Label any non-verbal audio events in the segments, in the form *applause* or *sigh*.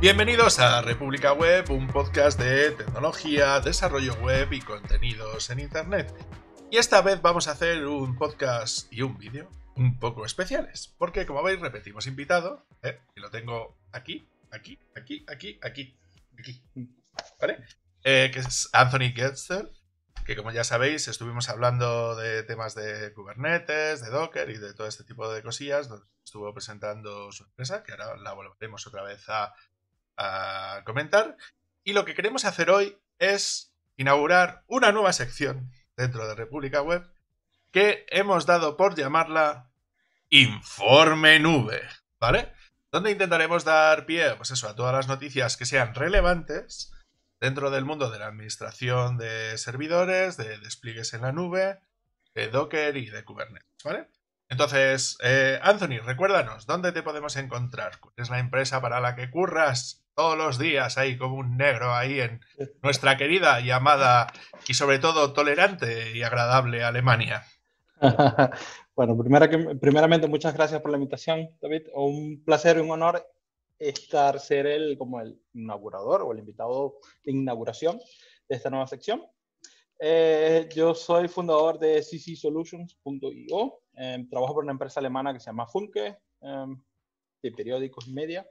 Bienvenidos a República Web, un podcast de tecnología, desarrollo web y contenidos en Internet. Y esta vez vamos a hacer un podcast y un vídeo un poco especiales, porque como veis repetimos invitado, ¿eh? y lo tengo aquí, aquí, aquí, aquí, aquí, aquí, ¿vale? Eh, que es Anthony Getzel, que como ya sabéis estuvimos hablando de temas de Kubernetes, de Docker y de todo este tipo de cosillas, donde estuvo presentando su empresa, que ahora la volveremos otra vez a a comentar. Y lo que queremos hacer hoy es inaugurar una nueva sección dentro de República Web que hemos dado por llamarla Informe Nube, ¿vale? Donde intentaremos dar pie, pues eso, a todas las noticias que sean relevantes dentro del mundo de la administración de servidores, de despliegues en la nube, de Docker y de Kubernetes, ¿vale? Entonces, eh, Anthony, recuérdanos, ¿dónde te podemos encontrar? ¿Cuál es la empresa para la que curras? todos los días ahí como un negro ahí en nuestra querida y amada y sobre todo tolerante y agradable Alemania. *laughs* bueno, primero que, primeramente muchas gracias por la invitación, David. Un placer y un honor estar ser el como el inaugurador o el invitado de inauguración de esta nueva sección. Eh, yo soy fundador de ccsolutions.io. Eh, em, trabajo por una empresa alemana que se llama Funke, em, de periódicos y media.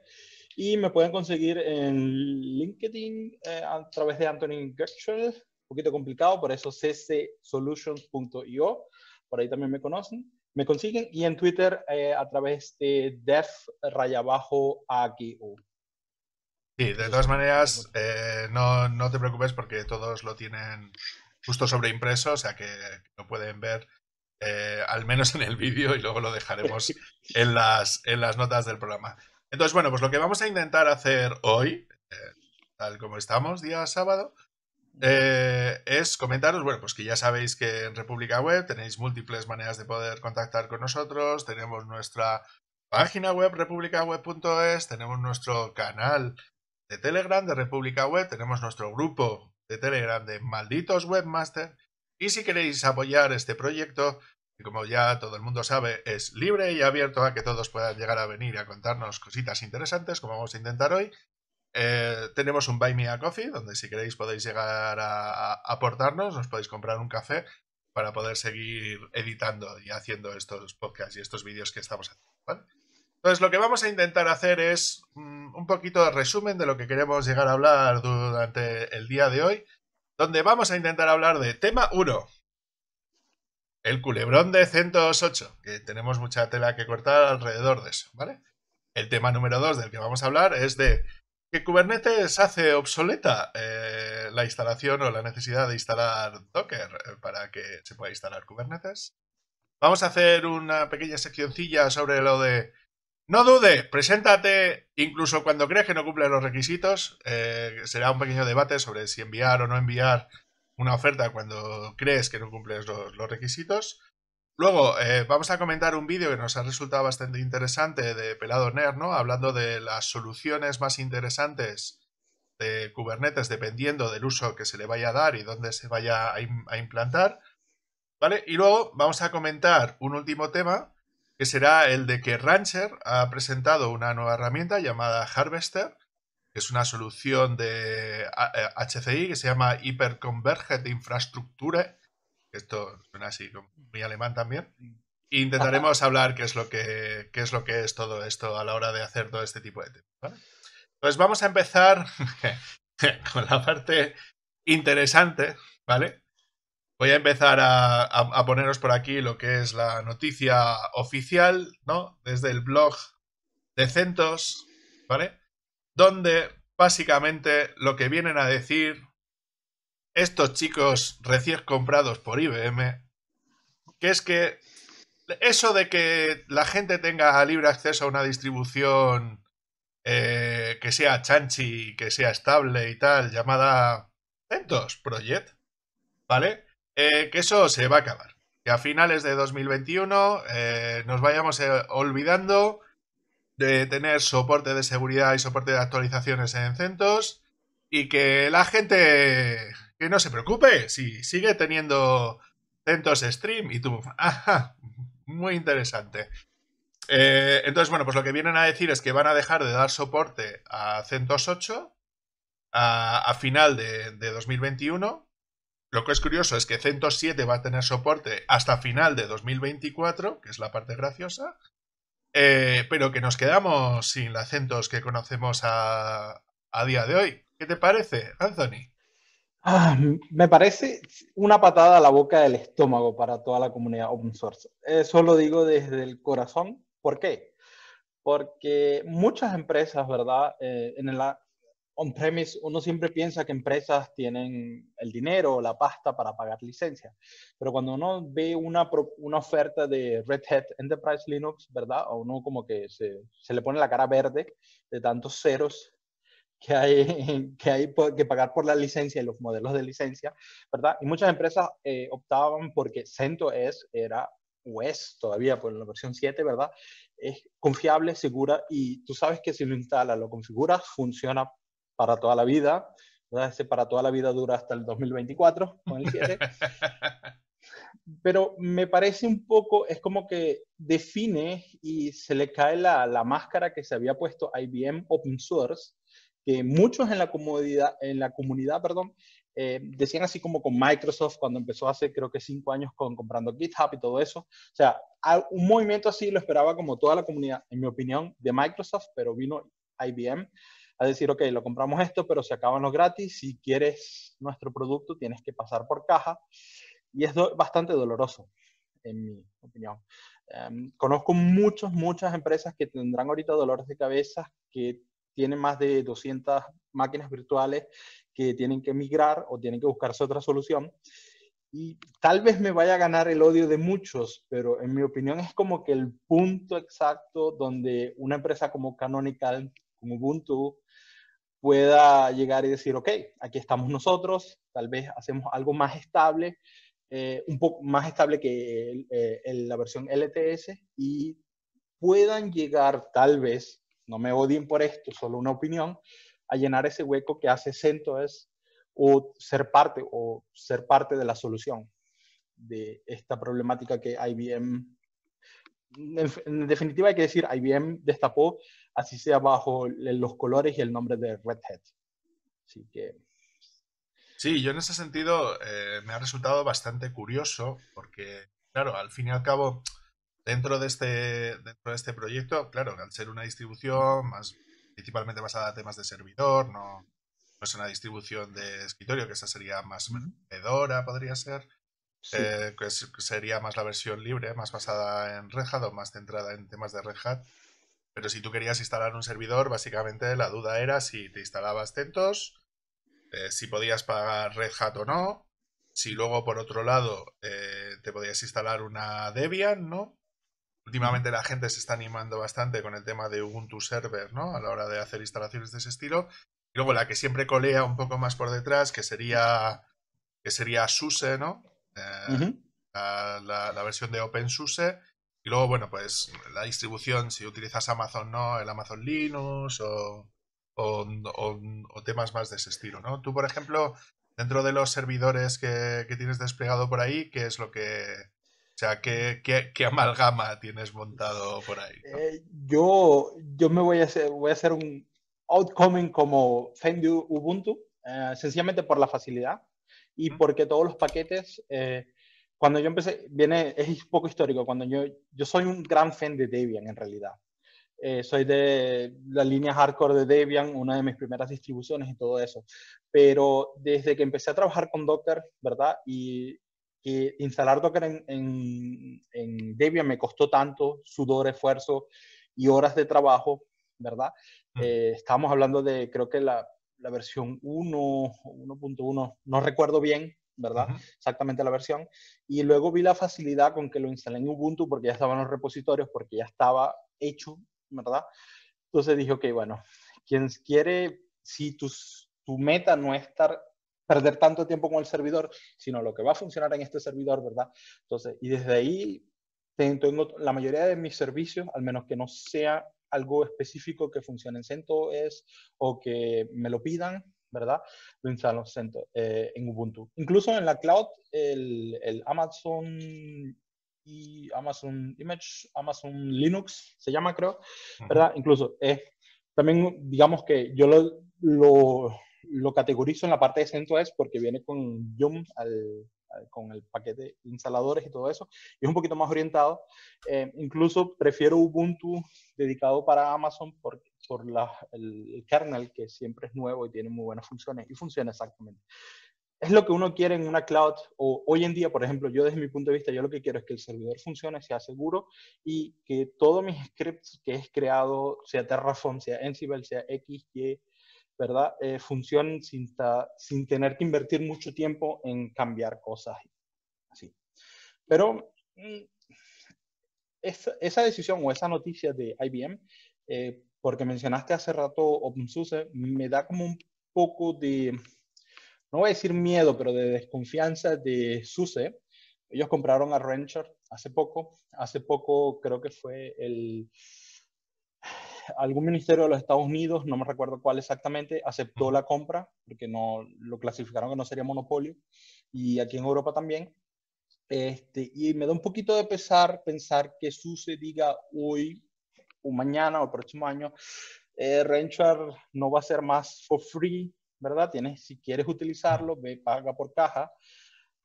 Y me pueden conseguir en LinkedIn eh, a través de Anthony Gertschel, un poquito complicado, por eso ccsolutions.io, por ahí también me conocen. Me consiguen y en Twitter eh, a través de def rayabajo AGO. Sí, de todas maneras, eh, no, te preocupes porque todos lo tienen justo sobre impreso, o sea que lo pueden ver al menos en el vídeo y luego lo dejaremos *laughs* en las, en las notas del programa. Entonces, bueno, pues lo que vamos a intentar hacer hoy, eh, tal como estamos, día sábado, eh, es comentaros, bueno, pues que ya sabéis que en República Web tenéis múltiples maneras de poder contactar con nosotros, tenemos nuestra página web republicaweb.es, tenemos nuestro canal de Telegram de República Web, tenemos nuestro grupo de Telegram de Malditos Webmaster y si queréis apoyar este proyecto, como ya todo el mundo sabe, es libre y abierto a que todos puedan llegar a venir a contarnos cositas interesantes, como vamos a intentar hoy. Eh, tenemos un Buy Me a Coffee, donde si queréis podéis llegar a aportarnos, nos podéis comprar un café para poder seguir editando y haciendo estos podcasts y estos vídeos que estamos haciendo. Entonces, lo que vamos a intentar hacer es mm, un poquito de resumen de lo que queremos llegar a hablar durante el día de hoy, donde vamos a intentar hablar de tema 1, el culebrón de 108, que tenemos mucha tela que cortar alrededor de eso, ¿vale? El tema número 2 del que vamos a hablar es de que Kubernetes hace obsoleta eh, la instalación o la necesidad de instalar Docker eh, para que se pueda instalar Kubernetes. Vamos a hacer una pequeña seccioncilla sobre lo de no dude, preséntate incluso cuando crees que no cumple los requisitos. Eh, será un pequeño debate sobre si enviar o no enviar una oferta cuando crees que no cumples los, requisitos. Luego eh, vamos a comentar un vídeo que nos ha resultado bastante interesante de Pelado ner ¿no? hablando de las soluciones más interesantes de Kubernetes dependiendo del uso que se le vaya a dar y dónde se vaya a, a implantar. ¿Vale? Y luego vamos a comentar un último tema que será el de que Rancher ha presentado una nueva herramienta llamada Harvester es una solución de HCI eh, que se llama Hyperconverged Infrastructure. Esto suena así muy alemán también. intentaremos hablar qué es, lo que, es lo que es todo esto a la hora de hacer todo este tipo de temas. Entonces pues vamos a empezar *laughs* con la parte interesante, ¿vale? Voy a empezar a, a, a, poneros por aquí lo que es la noticia oficial, ¿no? Desde el blog de Centos, ¿vale? donde básicamente lo que vienen a decir estos chicos recién comprados por IBM, que es que eso de que la gente tenga libre acceso a una distribución eh, que sea chanchi, que sea estable y tal, llamada CentOS Project, ¿vale? Eh, que eso se va a acabar. Que a finales de 2021 eh, nos vayamos olvidando de tener soporte de seguridad y soporte de actualizaciones en CentOS y que la gente que no se preocupe, si sigue teniendo CentOS Stream y tú, *laughs* muy interesante. Eh, entonces, bueno, pues lo que vienen a decir es que van a dejar de dar soporte a CentOS 8 a, final de, de 2021. Lo que es curioso es que CentOS 7 va a tener soporte hasta final de 2024, que es la parte graciosa. Eh, pero que nos quedamos sin acentos que conocemos a, día de hoy. ¿Qué te parece, Anthony? Ah, me parece una patada a la boca del estómago para toda la comunidad open source. Eso lo digo desde el corazón. ¿Por qué? Porque muchas empresas, ¿verdad? Eh, en, on-premise, uno siempre piensa que empresas tienen el dinero o la pasta para pagar licencia, pero cuando uno ve una, oferta de Red Hat Enterprise Linux, ¿verdad? A uno como que se, le pone la cara verde de tantos ceros que hay, *laughs* que hay que pagar por la licencia y los modelos de licencia, ¿verdad? Y muchas empresas eh, optaban porque CentOS e era o e todavía por pues, la versión 7, ¿verdad? Es confiable, segura y tú sabes que si lo instala, lo configuras, funciona para toda la vida. Ese para toda la vida dura hasta el 2024, con el 7. *laughs* Pero me parece un poco, es como que define y se le cae la, máscara que se había puesto IBM Open Source, que muchos en la, en la comunidad perdón, eh, decían así como con Microsoft cuando empezó hace creo que cinco años con comprando GitHub y todo eso. O sea, un movimiento así lo esperaba como toda la comunidad, en mi opinión, de Microsoft, pero vino IBM a decir, ok, lo compramos esto, pero se acaban los gratis, si quieres nuestro producto tienes que pasar por caja y es bastante doloroso, en mi opinión. Em, conozco muchas, muchas empresas que tendrán ahorita dolores de cabeza, que tienen más de 200 máquinas virtuales que tienen que migrar o tienen que buscarse otra solución. Y tal vez me vaya a ganar el odio de muchos, pero en mi opinión es como que el punto exacto donde una empresa como Canonical, como Ubuntu, pueda llegar y decir, ok, aquí estamos nosotros, tal vez hacemos algo más estable, eh, un poco más estable que eh, la versión LTS y puedan llegar tal vez, no me odien por esto, solo una opinión, a llenar ese hueco que hace CentOS o ser parte o ser parte de la solución de esta problemática que IBM en definitiva hay que decir IBM destapó así sea bajo los colores y el nombre de Red Hat. que... Sí, yo en ese sentido eh, me ha resultado bastante curioso porque, claro, al fin y al cabo, dentro de este, dentro de este proyecto, claro, al ser una distribución más principalmente basada en temas de servidor, no, es una distribución de escritorio, que esa sería más pedora podría ser, eh, que, sería más la versión libre, más basada en Red Hat o más centrada en temas de Red Hat. Pero si tú querías instalar un servidor, básicamente la duda era si te instalabas Tentos, eh, si podías pagar Red Hat o no, si luego por otro lado eh, te podías instalar una Debian, ¿no? Últimamente la gente se está animando bastante con el tema de Ubuntu Server, ¿no? A la hora de hacer instalaciones de ese estilo. Y luego la que siempre colea un poco más por detrás, que sería, que sería SUSE, ¿no? Eh, la versión de OpenSUSE y luego, bueno, pues la distribución, si utilizas Amazon, ¿no? El Amazon Linux o, temas más de ese estilo, ¿no? Tú, por ejemplo, dentro de los servidores que, tienes desplegado por ahí, ¿qué es lo que... O sea, ¿qué, qué, qué amalgama tienes montado por ahí? Eh, yo, yo me voy a hacer, voy a hacer un outcoming como Fendu Ubuntu, eh, sencillamente por la facilidad y porque todos los paquetes... Eh, cuando yo empecé, viene, es poco histórico, cuando yo, yo soy un gran fan de Debian en realidad. Eh, soy de la línea hardcore de Debian, una de mis primeras distribuciones y todo eso. Pero desde que empecé a trabajar con Docker, ¿verdad? Y, instalar Docker en, en, Debian me costó tanto sudor, esfuerzo y horas de trabajo, ¿verdad? Mm. Eh, estábamos hablando de, creo que la, la versión 1.1, no recuerdo bien, ¿verdad? Exactamente la versión. Y luego vi la facilidad con que lo instalé en Ubuntu porque ya estaban los repositorios, porque ya estaba hecho, ¿verdad? Entonces dije, ok, bueno, quien quiere, si tus, tu meta no es estar perder tanto tiempo con el servidor, sino lo que va a funcionar en este servidor, ¿verdad? Entonces, y desde ahí tengo la mayoría de mis servicios, al menos que no sea algo específico que funcione en CentOS o que me lo pidan, ¿verdad? Lo instalo eh, en Ubuntu. Incluso en la cloud, el, el, Amazon y Amazon Image, Amazon Linux se llama, creo, ¿verdad? Incluso eh, también, digamos que yo lo, lo, categorizo en la parte de CentOS porque viene con Yum al, eh, con el paquete de instaladores y todo eso. Y es un poquito más orientado. Eh, incluso prefiero Ubuntu dedicado para Amazon por, por la, el, kernel, que siempre es nuevo y tiene muy buenas funciones y funciona exactamente. Es lo que uno quiere en una cloud o hoy en día, por ejemplo, yo desde mi punto de vista, yo lo que quiero es que el servidor funcione, sea seguro y que todos mis scripts que he creado, sea Terraform, sea Ansible, sea X, Y, ¿verdad? Eh, funcionen sin, sin, tener que invertir mucho tiempo en cambiar cosas. Así. Pero mm, esa, decisión o esa noticia de IBM, eh, porque mencionaste hace rato OpenSUSE, me da como un poco de, no voy a decir miedo, pero de desconfianza de SUSE. Ellos compraron a Rancher hace poco, hace poco creo que fue el algún ministerio de los Estados Unidos, no me recuerdo cuál exactamente, aceptó la compra porque no lo clasificaron que no sería monopolio y aquí en Europa también. Este, y me da un poquito de pesar pensar que SUSE diga hoy o mañana o próximo año, eh, no va a ser más for free, ¿verdad? Tienes, si quieres utilizarlo, ve, paga por caja.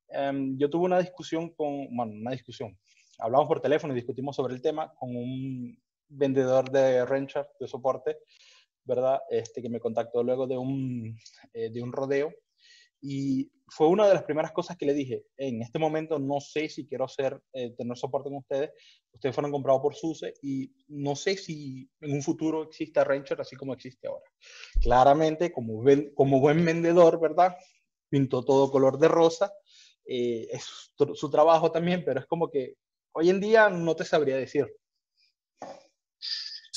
Em, yo tuve una discusión con, bueno, una discusión, hablamos por teléfono y discutimos sobre el tema con un vendedor de Renshaw, de soporte, ¿verdad? Este, que me contactó luego de un, eh, rodeo. Y fue una de las primeras cosas que le dije, en este momento no sé si quiero hacer, eh, tener soporte con ustedes, ustedes fueron comprados por SUSE y no sé si en un futuro exista Rancher así como existe ahora. Claramente, como, como buen vendedor, ¿verdad? Pintó todo color de rosa, eh, es su trabajo también, pero es como que hoy en día no te sabría decir,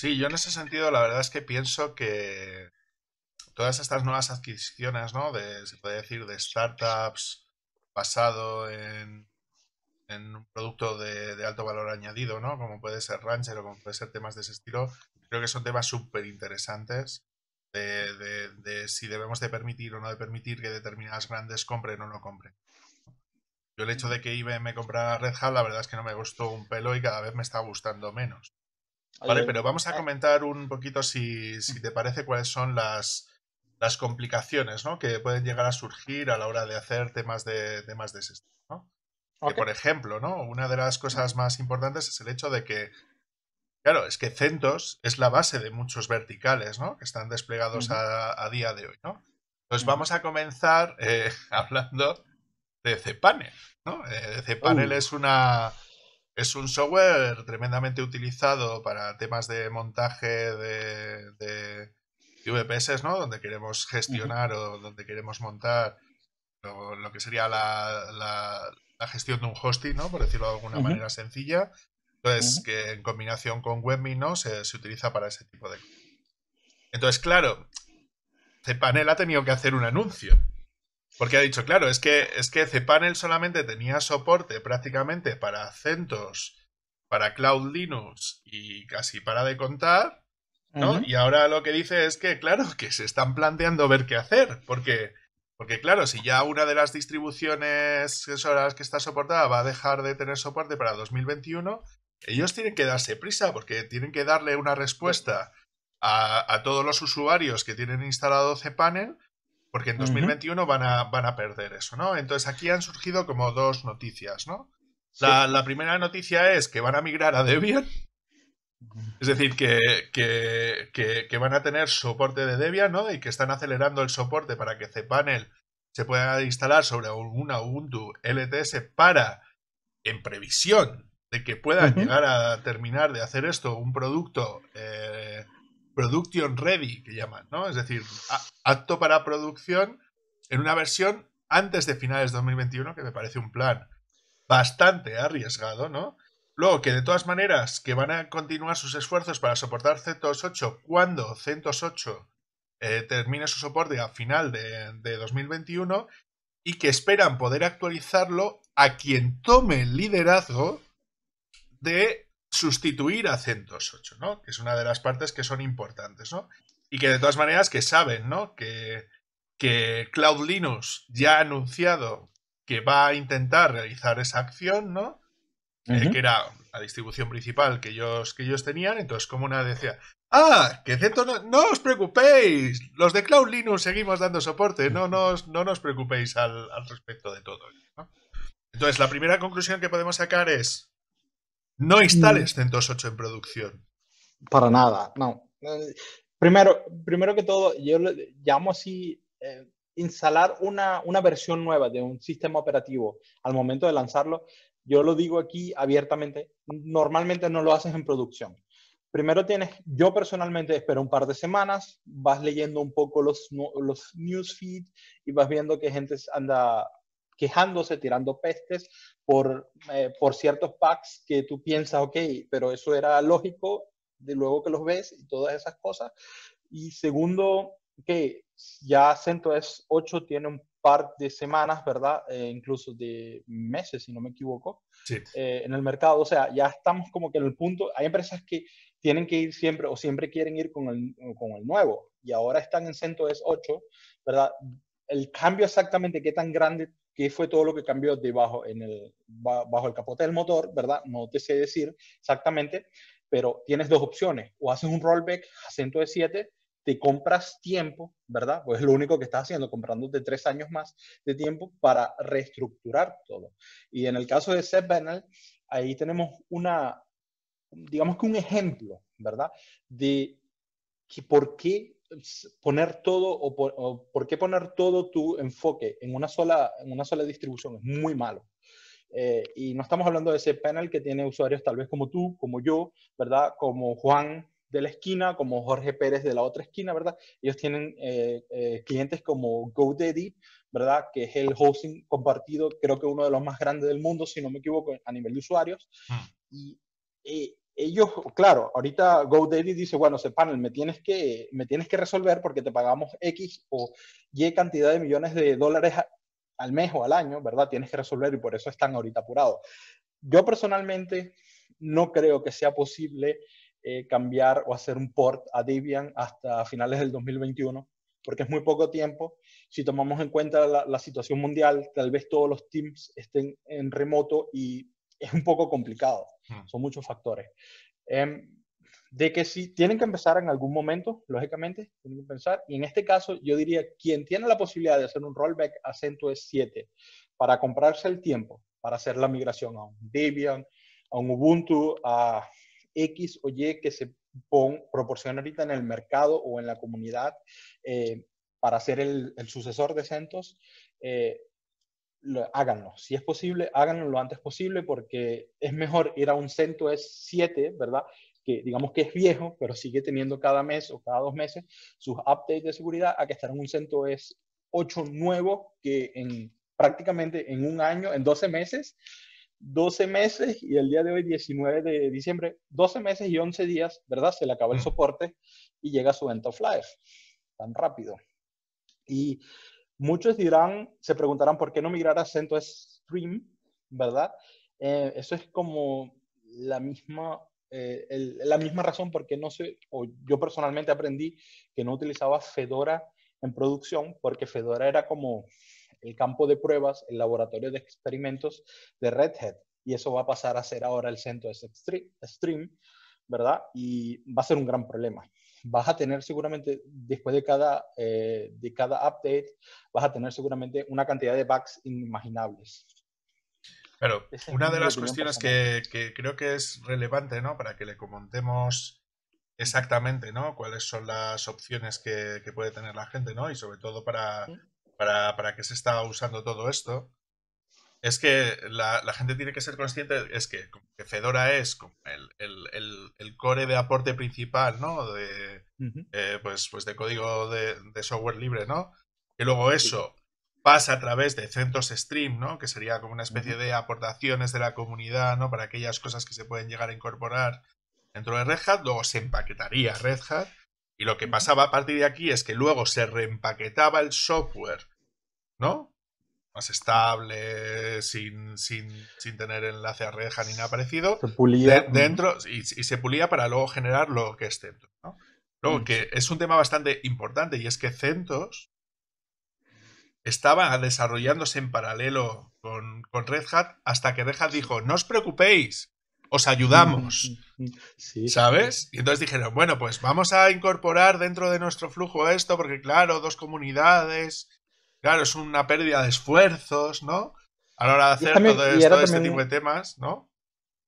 Sí, yo en ese sentido la verdad es que pienso que todas estas nuevas adquisiciones, ¿no? se puede decir, de startups basado en, en un producto de, alto valor añadido, ¿no? Como puede ser Rancher o como puede ser temas de ese estilo, creo que son temas súper interesantes de, si debemos de permitir o no de permitir que determinadas grandes compren o no compren. Yo el hecho de que IBM comprara Red Hat, la verdad es que no me gustó un pelo y cada vez me está gustando menos. Vale, pero vamos a comentar un poquito, si, te parece, cuáles son las, complicaciones ¿no? que pueden llegar a surgir a la hora de hacer temas de, temas de ese ¿no? por ejemplo, ¿no? una de las cosas más importantes es el hecho de que, claro, es que CentOS es la base de muchos verticales ¿no? que están desplegados a, día de hoy. ¿no? Entonces vamos a comenzar eh, *laughs* hablando de cPanel. ¿no? Eh, cPanel oh. es una es un software tremendamente utilizado para temas de montaje de, VPS, ¿no? Donde queremos gestionar o donde queremos montar lo, que sería la, gestión de un hosting, ¿no? Por decirlo de alguna manera sencilla. Entonces, que en combinación con Webmin Se, utiliza para ese tipo de cosas. Entonces, claro, Panel ha tenido que hacer un anuncio. Porque ha dicho, claro, es que, es que cPanel solamente tenía soporte prácticamente para CentOS, para Cloud Linux y casi para de contar, ¿no? Y ahora lo que dice es que, claro, que se están planteando ver qué hacer, porque, porque claro, si ya una de las distribuciones que está soportada va a dejar de tener soporte para 2021, ellos tienen que darse prisa porque tienen que darle una respuesta a, a todos los usuarios que tienen instalado cPanel porque en 2021 van, a, van a perder eso, ¿no? Entonces aquí han surgido como dos noticias, ¿no? La, primera noticia es que van a migrar a Debian, es decir, que, van a tener soporte de Debian, ¿no? Y que están acelerando el soporte para que cPanel este se pueda instalar sobre una Ubuntu LTS para, en previsión de que puedan llegar a terminar de hacer esto, un producto eh, production ready, que llaman, ¿no? Es decir, acto para producción en una versión antes de finales de 2021, que me parece un plan bastante arriesgado, ¿no? Luego, que de todas maneras, que van a continuar sus esfuerzos para soportar CentOS 8 cuando CentOS 8 eh, termine su soporte a final de, de 2021 y que esperan poder actualizarlo a quien tome el liderazgo de sustituir a CentOS 8, ¿no? Que es una de las partes que son importantes, ¿no? Y que de todas maneras que saben, ¿no? Que, que Cloud Linux ya ha anunciado que va a intentar realizar esa acción, ¿no? Eh, que era la distribución principal que ellos, que ellos tenían. Entonces, como una decía, ah, que no, os preocupéis, los de Cloud Linux seguimos dando soporte, no, no nos preocupéis al, respecto de todo. Entonces, la primera conclusión que podemos sacar es, no mm. instales CentOS 8 en producción. Para nada, no. Primero, primero que todo, yo llamo así eh, instalar una, una, versión nueva de un sistema operativo al momento de lanzarlo. Yo lo digo aquí abiertamente, normalmente no lo haces en producción. Primero tienes, yo personalmente espero un par de semanas, vas leyendo un poco los, los newsfeed y vas viendo que gente anda quejándose, tirando pestes por, eh, por ciertos packs que tú piensas, ok, pero eso era lógico, de luego que los ves y todas esas cosas. Y segundo, que ya CentOS 8 tiene un par de semanas, ¿verdad? Eh, incluso de meses, si no me equivoco, eh, en el mercado. O sea, ya estamos como que en el punto, hay empresas que tienen que ir siempre o siempre quieren ir con el, con el nuevo y ahora están en CentOS 8, ¿verdad? El cambio exactamente, qué tan grande qué fue todo lo que cambió debajo en el, bajo el capote del motor, ¿verdad? No te sé decir exactamente, pero tienes dos opciones. O haces un rollback a 107, te compras tiempo, ¿verdad? Pues es lo único que estás haciendo, comprando de tres años más de tiempo para reestructurar todo. Y en el caso de Seth Bernal, ahí tenemos una, digamos que un ejemplo, ¿verdad? De que por qué poner todo o por, qué poner todo tu enfoque en una sola, en una sola distribución es muy malo. Eh, y no estamos hablando de ese panel que tiene usuarios tal vez como tú, como yo, ¿verdad? Como Juan de la esquina, como Jorge Pérez de la otra esquina, ¿verdad? Ellos tienen eh, eh, clientes como GoDaddy, ¿verdad? Que es el hosting compartido, creo que uno de los más grandes del mundo, si no me equivoco, a nivel de usuarios. Mm. Y ellos, claro, ahorita GoDaddy dice, bueno, panel me tienes que, me tienes que resolver porque te pagamos X o Y cantidad de millones de dólares al mes o al año, ¿verdad? Tienes que resolver y por eso están ahorita apurados. Yo personalmente no creo que sea posible eh, cambiar o hacer un port a Debian hasta finales del 2021, porque es muy poco tiempo. Si tomamos en cuenta la situación mundial, tal vez todos los teams estén en remoto y es un poco complicado. Son muchos factores. Em, de que si tienen que empezar en algún momento, lógicamente, tienen que pensar. Y en este caso, yo diría, quien tiene la posibilidad de hacer un rollback a CentOS 7 para comprarse el tiempo, para hacer la migración a un Debian, a un Ubuntu, a X o Y que se proporciona ahorita en el mercado o en la comunidad eh, para ser el, sucesor de CentOS, eh, háganlo. Si es posible, háganlo lo antes posible porque es mejor ir a un centro es 7, ¿verdad? Que digamos que es viejo, pero sigue teniendo cada mes o cada dos meses sus updates de seguridad, a que estar en un centro es 8 nuevo que en prácticamente en un año, en 12 meses, 12 meses y el día de hoy, 19 de diciembre, 12 meses y 11 días, ¿verdad? Se le acaba el mm. soporte y llega su end of life tan rápido. Y Muchos dirán, se preguntarán por qué no migrar a CentOS-Stream, ¿verdad? Eh, eso es como la misma, eh, la misma razón por qué no sé, o yo personalmente aprendí que no utilizaba Fedora en producción, porque Fedora era como el campo de pruebas, el laboratorio de experimentos de Red Hat, y eso va a pasar a ser ahora el CentOS-Stream, ¿verdad? Y va a ser un gran problema vas a tener seguramente, después de cada, eh, de cada update, vas a tener seguramente una cantidad de bugs inimaginables. Claro, una de las cuestiones que, creo que es relevante, ¿no? Para que le comentemos exactamente, ¿no? Cuáles son las opciones que, puede tener la gente, ¿no? Y sobre todo para, para, para qué se está usando todo esto es que la, gente tiene que ser consciente, es que, Fedora es el, core de aporte principal, ¿no? De, eh, pues, pues de código de, software libre, ¿no? Y luego eso pasa a través de centros stream, ¿no? Que sería como una especie de aportaciones de la comunidad, ¿no? Para aquellas cosas que se pueden llegar a incorporar dentro de Red Hat, luego se empaquetaría Red Hat. Y lo que pasaba a partir de aquí es que luego se reempaquetaba el software, ¿no? más estable, sin, sin, sin, tener enlace a Red Hat... ni nada parecido. pulía. dentro, y, se pulía para luego generar lo que es CentOS. ¿no? Luego, mm, que es un tema bastante importante y es que CentOS estaba desarrollándose en paralelo con, Red Hat hasta que Red Hat dijo, no os preocupéis, os ayudamos. Mm, mm, ¿Sabes? Y entonces dijeron, bueno, pues vamos a incorporar dentro de nuestro flujo esto, porque claro, dos comunidades Claro, es una pérdida de esfuerzos, ¿no? A la hora de hacer todo, este tipo de temas, ¿no?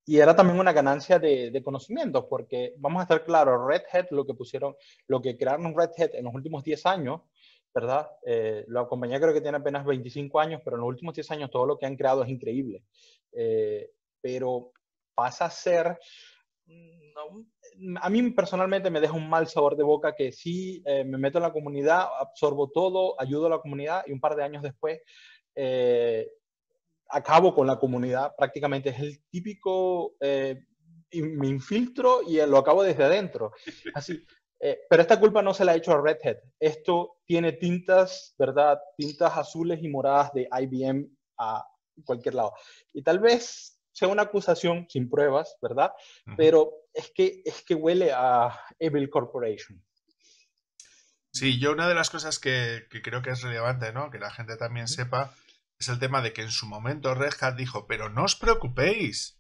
Y era también una ganancia de, conocimientos, porque vamos a estar claros, Red Hat, lo que pusieron, lo que crearon Red Hat en los últimos 10 años, ¿verdad? Eh, la compañía creo que tiene apenas 25 años, pero en los últimos 10 años todo lo que han creado es increíble. Eh, pero pasa a ser Mm, a mí personalmente me deja un mal sabor de boca que sí, eh, me meto en la comunidad, absorbo todo, ayudo a la comunidad y un par de años después eh, acabo con la comunidad. Prácticamente es el típico, eh, me infiltro y lo acabo desde adentro. Así, pero esta culpa no se la ha hecho a Red Hat. Esto tiene tintas, ¿verdad? Tintas azules y moradas de IBM a cualquier lado. Y tal vez sea una acusación sin pruebas, ¿verdad? Pero es que, es que huele a Evil Corporation. Sí, yo una de las cosas que, creo que es relevante, ¿no? Que la gente también sepa, es el tema de que en su momento Red Hat dijo, pero no os preocupéis,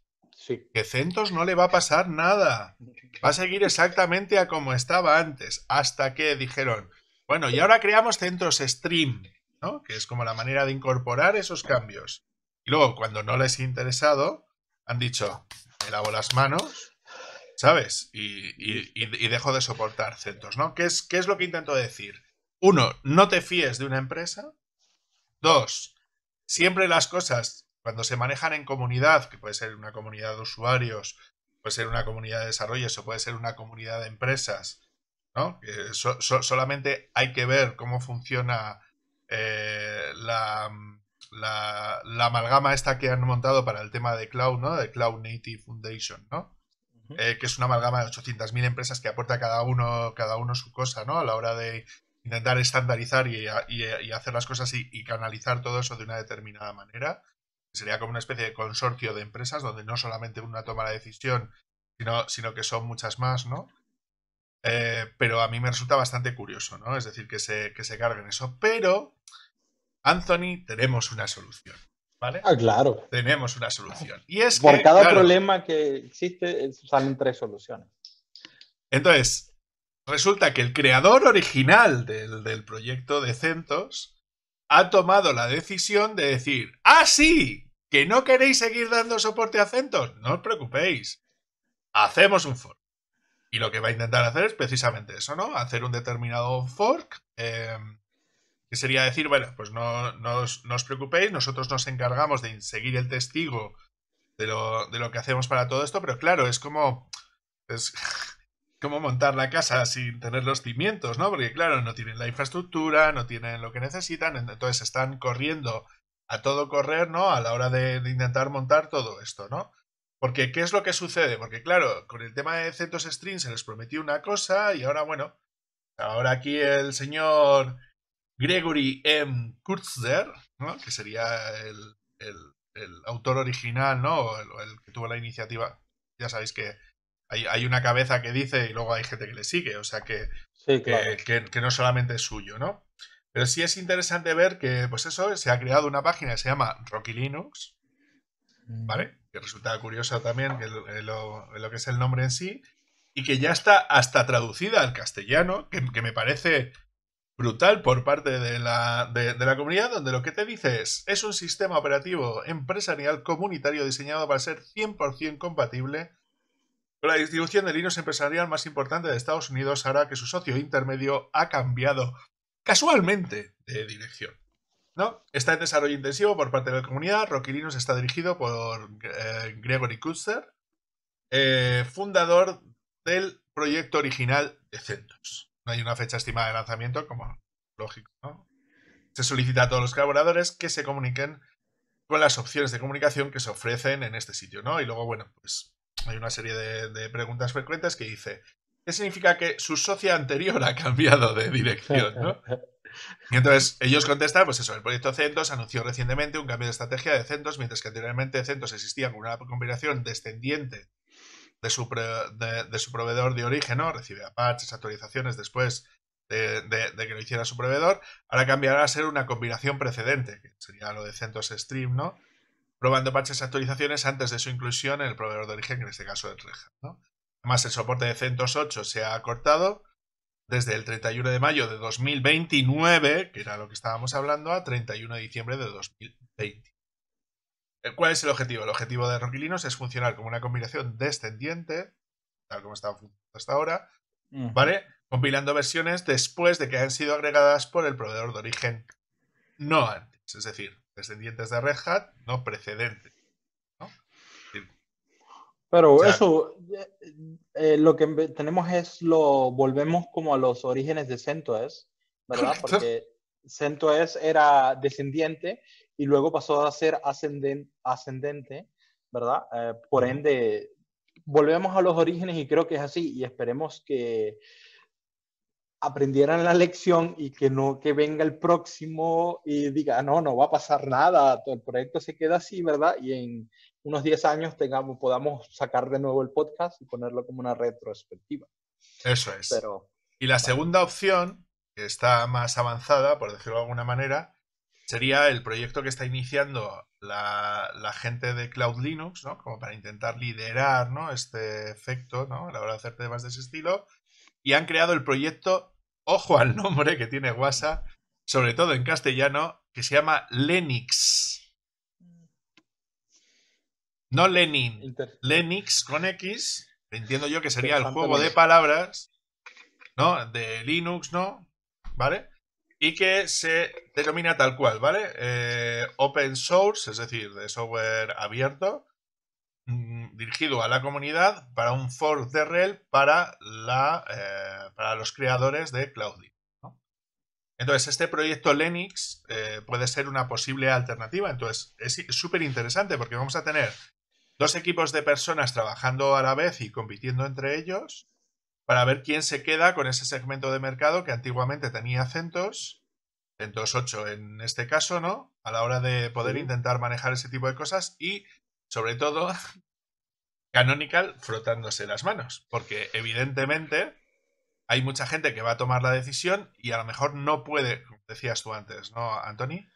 Que Centros no le va a pasar nada. Va a seguir exactamente a como estaba antes. Hasta que dijeron, bueno, y ahora creamos Centros Stream, ¿no? Que es como la manera de incorporar esos cambios. Y luego, cuando no les ha interesado, han dicho, me lavo las manos, ¿sabes? Y, dejo de soportar centros, ¿no? ¿Qué es, ¿Qué es lo que intento decir? Uno, no te fíes de una empresa. Dos, siempre las cosas, cuando se manejan en comunidad, que puede ser una comunidad de usuarios, puede ser una comunidad de desarrollos o puede ser una comunidad de empresas, ¿no? solamente hay que ver cómo funciona eh, la la, la, amalgama esta que han montado para el tema de cloud, ¿no? De Cloud Native Foundation, ¿no? Eh, que es una amalgama de 800.000 empresas que aporta cada uno, cada uno su cosa, ¿no? A la hora de intentar estandarizar y, hacer las cosas y, canalizar todo eso de una determinada manera. Sería como una especie de consorcio de empresas donde no solamente una toma la decisión, sino, sino que son muchas más, ¿no? Eh, pero a mí me resulta bastante curioso, ¿no? Es decir, que se, que se carguen eso. Pero Anthony, tenemos una solución. ¿Vale? Ah, claro. Tenemos una solución. Y es Por cada problema que existe eh, salen tres soluciones. Entonces, resulta que el creador original del, del proyecto de Centos ha tomado la decisión de decir, ah, sí, que no queréis seguir dando soporte a Centos, no os preocupéis, hacemos un fork. Y lo que va a intentar hacer es precisamente eso, ¿no? Hacer un determinado fork. Eh, que sería decir, bueno, pues no, os, preocupéis, nosotros nos encargamos de seguir el testigo de lo, que hacemos para todo esto, pero claro, es como... Es *laughs* montar la casa sin tener los cimientos, ¿no? Porque claro, no tienen la infraestructura, no tienen lo que necesitan, entonces están corriendo a todo correr, ¿no? A la hora de, intentar montar todo esto, ¿no? Porque, ¿qué es lo que sucede? Porque, claro, con el tema de Centos Stream se les prometió una cosa y ahora, bueno, ahora aquí el señor Gregory M. Kurtzer, que sería el, autor original, ¿no? El, que tuvo la iniciativa. Ya sabéis que hay, una cabeza que dice y luego hay gente que le sigue, o sea que, no solamente es suyo, ¿no? Pero sí es interesante ver que, pues eso, se ha creado una página que se llama Rocky Linux, ¿vale? Que resulta curioso también lo, que es el nombre en sí, y que ya está hasta traducida al castellano, que, que me parece brutal por parte de la, comunidad, donde lo que te dice es, es un sistema operativo empresarial comunitario diseñado para ser 100% compatible con la distribución de Linux empresarial más importante de Estados Unidos, ahora que su socio intermedio ha cambiado casualmente de dirección. ¿No? Está en desarrollo intensivo por parte de la comunidad. Rocky Linux está dirigido por eh, Gregory Kutzer, eh, fundador del proyecto original de CentOS hay una fecha estimada de lanzamiento, como lógico, ¿no? Se solicita a todos los colaboradores que se comuniquen con las opciones de comunicación que se ofrecen en este sitio, ¿no? Y luego, bueno, pues hay una serie de, preguntas frecuentes que dice, ¿qué significa que su socia anterior *laughs* ha cambiado de dirección, ¿no? Y entonces ellos contestan, pues eso, el proyecto CENTOS anunció recientemente un cambio de estrategia de CENTOS, mientras que anteriormente CENTOS existía con una combinación descendiente de su, proveedor de origen, ¿no? recibe patches, actualizaciones después de, que lo hiciera su proveedor. Ahora cambiará a ser una combinación precedente, que sería lo de CentOS Stream, ¿no? Probando patches y actualizaciones antes de su inclusión en el proveedor de origen, que en este caso es Reja, Además, el soporte de CentOS 8 se ha cortado desde el 31 de mayo de 2029, que era lo que estábamos hablando, a 31 de diciembre de 2020. ¿Cuál es el objetivo? El objetivo de Roquilinos es funcionar como una combinación descendiente, tal como está hasta ahora, ¿vale? Compilando versiones después de que hayan sido agregadas por el proveedor de origen, no antes, es decir, descendientes de Red Hat, no precedentes. ¿no? Pero eso, eh, eh, lo que tenemos es, lo volvemos como a los orígenes de CentOS, e ¿verdad? Porque CentOS e era descendiente y luego pasó a ser ascendente, ¿verdad? Eh, por ende, volvemos a los orígenes y creo que es así y esperemos que aprendieran la lección y que no que venga el próximo y diga, ah, no, no va a pasar nada, todo el proyecto se queda así, ¿verdad? Y en unos 10 años tengamos, podamos sacar de nuevo el podcast y ponerlo como una retrospectiva. Eso es. Pero, y la segunda opción, que está más avanzada, por decirlo de alguna manera, sería el proyecto que está iniciando la, gente de Cloud Linux, ¿no? Como para intentar liderar, ¿no? Este efecto, ¿no? A la hora de hacer temas de ese estilo. Y han creado el proyecto, ojo al nombre que tiene WhatsApp, sobre todo en castellano, que se llama Lenix. No Lenin, Lenix con X, entiendo yo que sería el juego de palabras, ¿no? De Linux, ¿no? ¿Vale? y que se denomina tal cual, ¿vale? Eh, open source, es decir, de software abierto, mm, dirigido a la comunidad para un for de REL para, la, eh, para los creadores de Cloudy. Entonces, este proyecto Linux eh, puede ser una posible alternativa. Entonces, es súper interesante porque vamos a tener dos equipos de personas trabajando a la vez y compitiendo entre ellos para ver quién se queda con ese segmento de mercado que antiguamente tenía Centos, Centos 8 en este caso, ¿no? A la hora de poder intentar manejar ese tipo de cosas y, sobre todo, *laughs* Canonical frotándose las manos, porque evidentemente hay mucha gente que va a tomar la decisión y a lo mejor no puede, decías tú antes, ¿no, Anthony?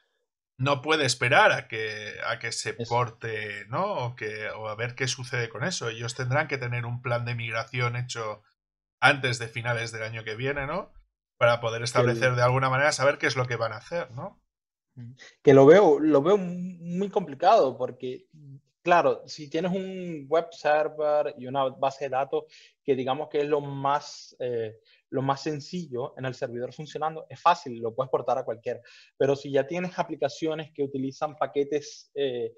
No puede esperar a que, a que se corte porte, ¿no? que, o a ver qué sucede con eso. Ellos tendrán que tener un plan de migración hecho antes de finales del año que viene, ¿no? Para poder establecer de alguna manera, saber qué es lo que van a hacer, ¿no? Que lo veo, lo veo muy complicado porque, claro, si tienes un web server y una base de datos que digamos que es lo más, eh, lo más sencillo en el servidor funcionando, es fácil, lo puedes portar a cualquiera. Pero si ya tienes aplicaciones que utilizan paquetes eh,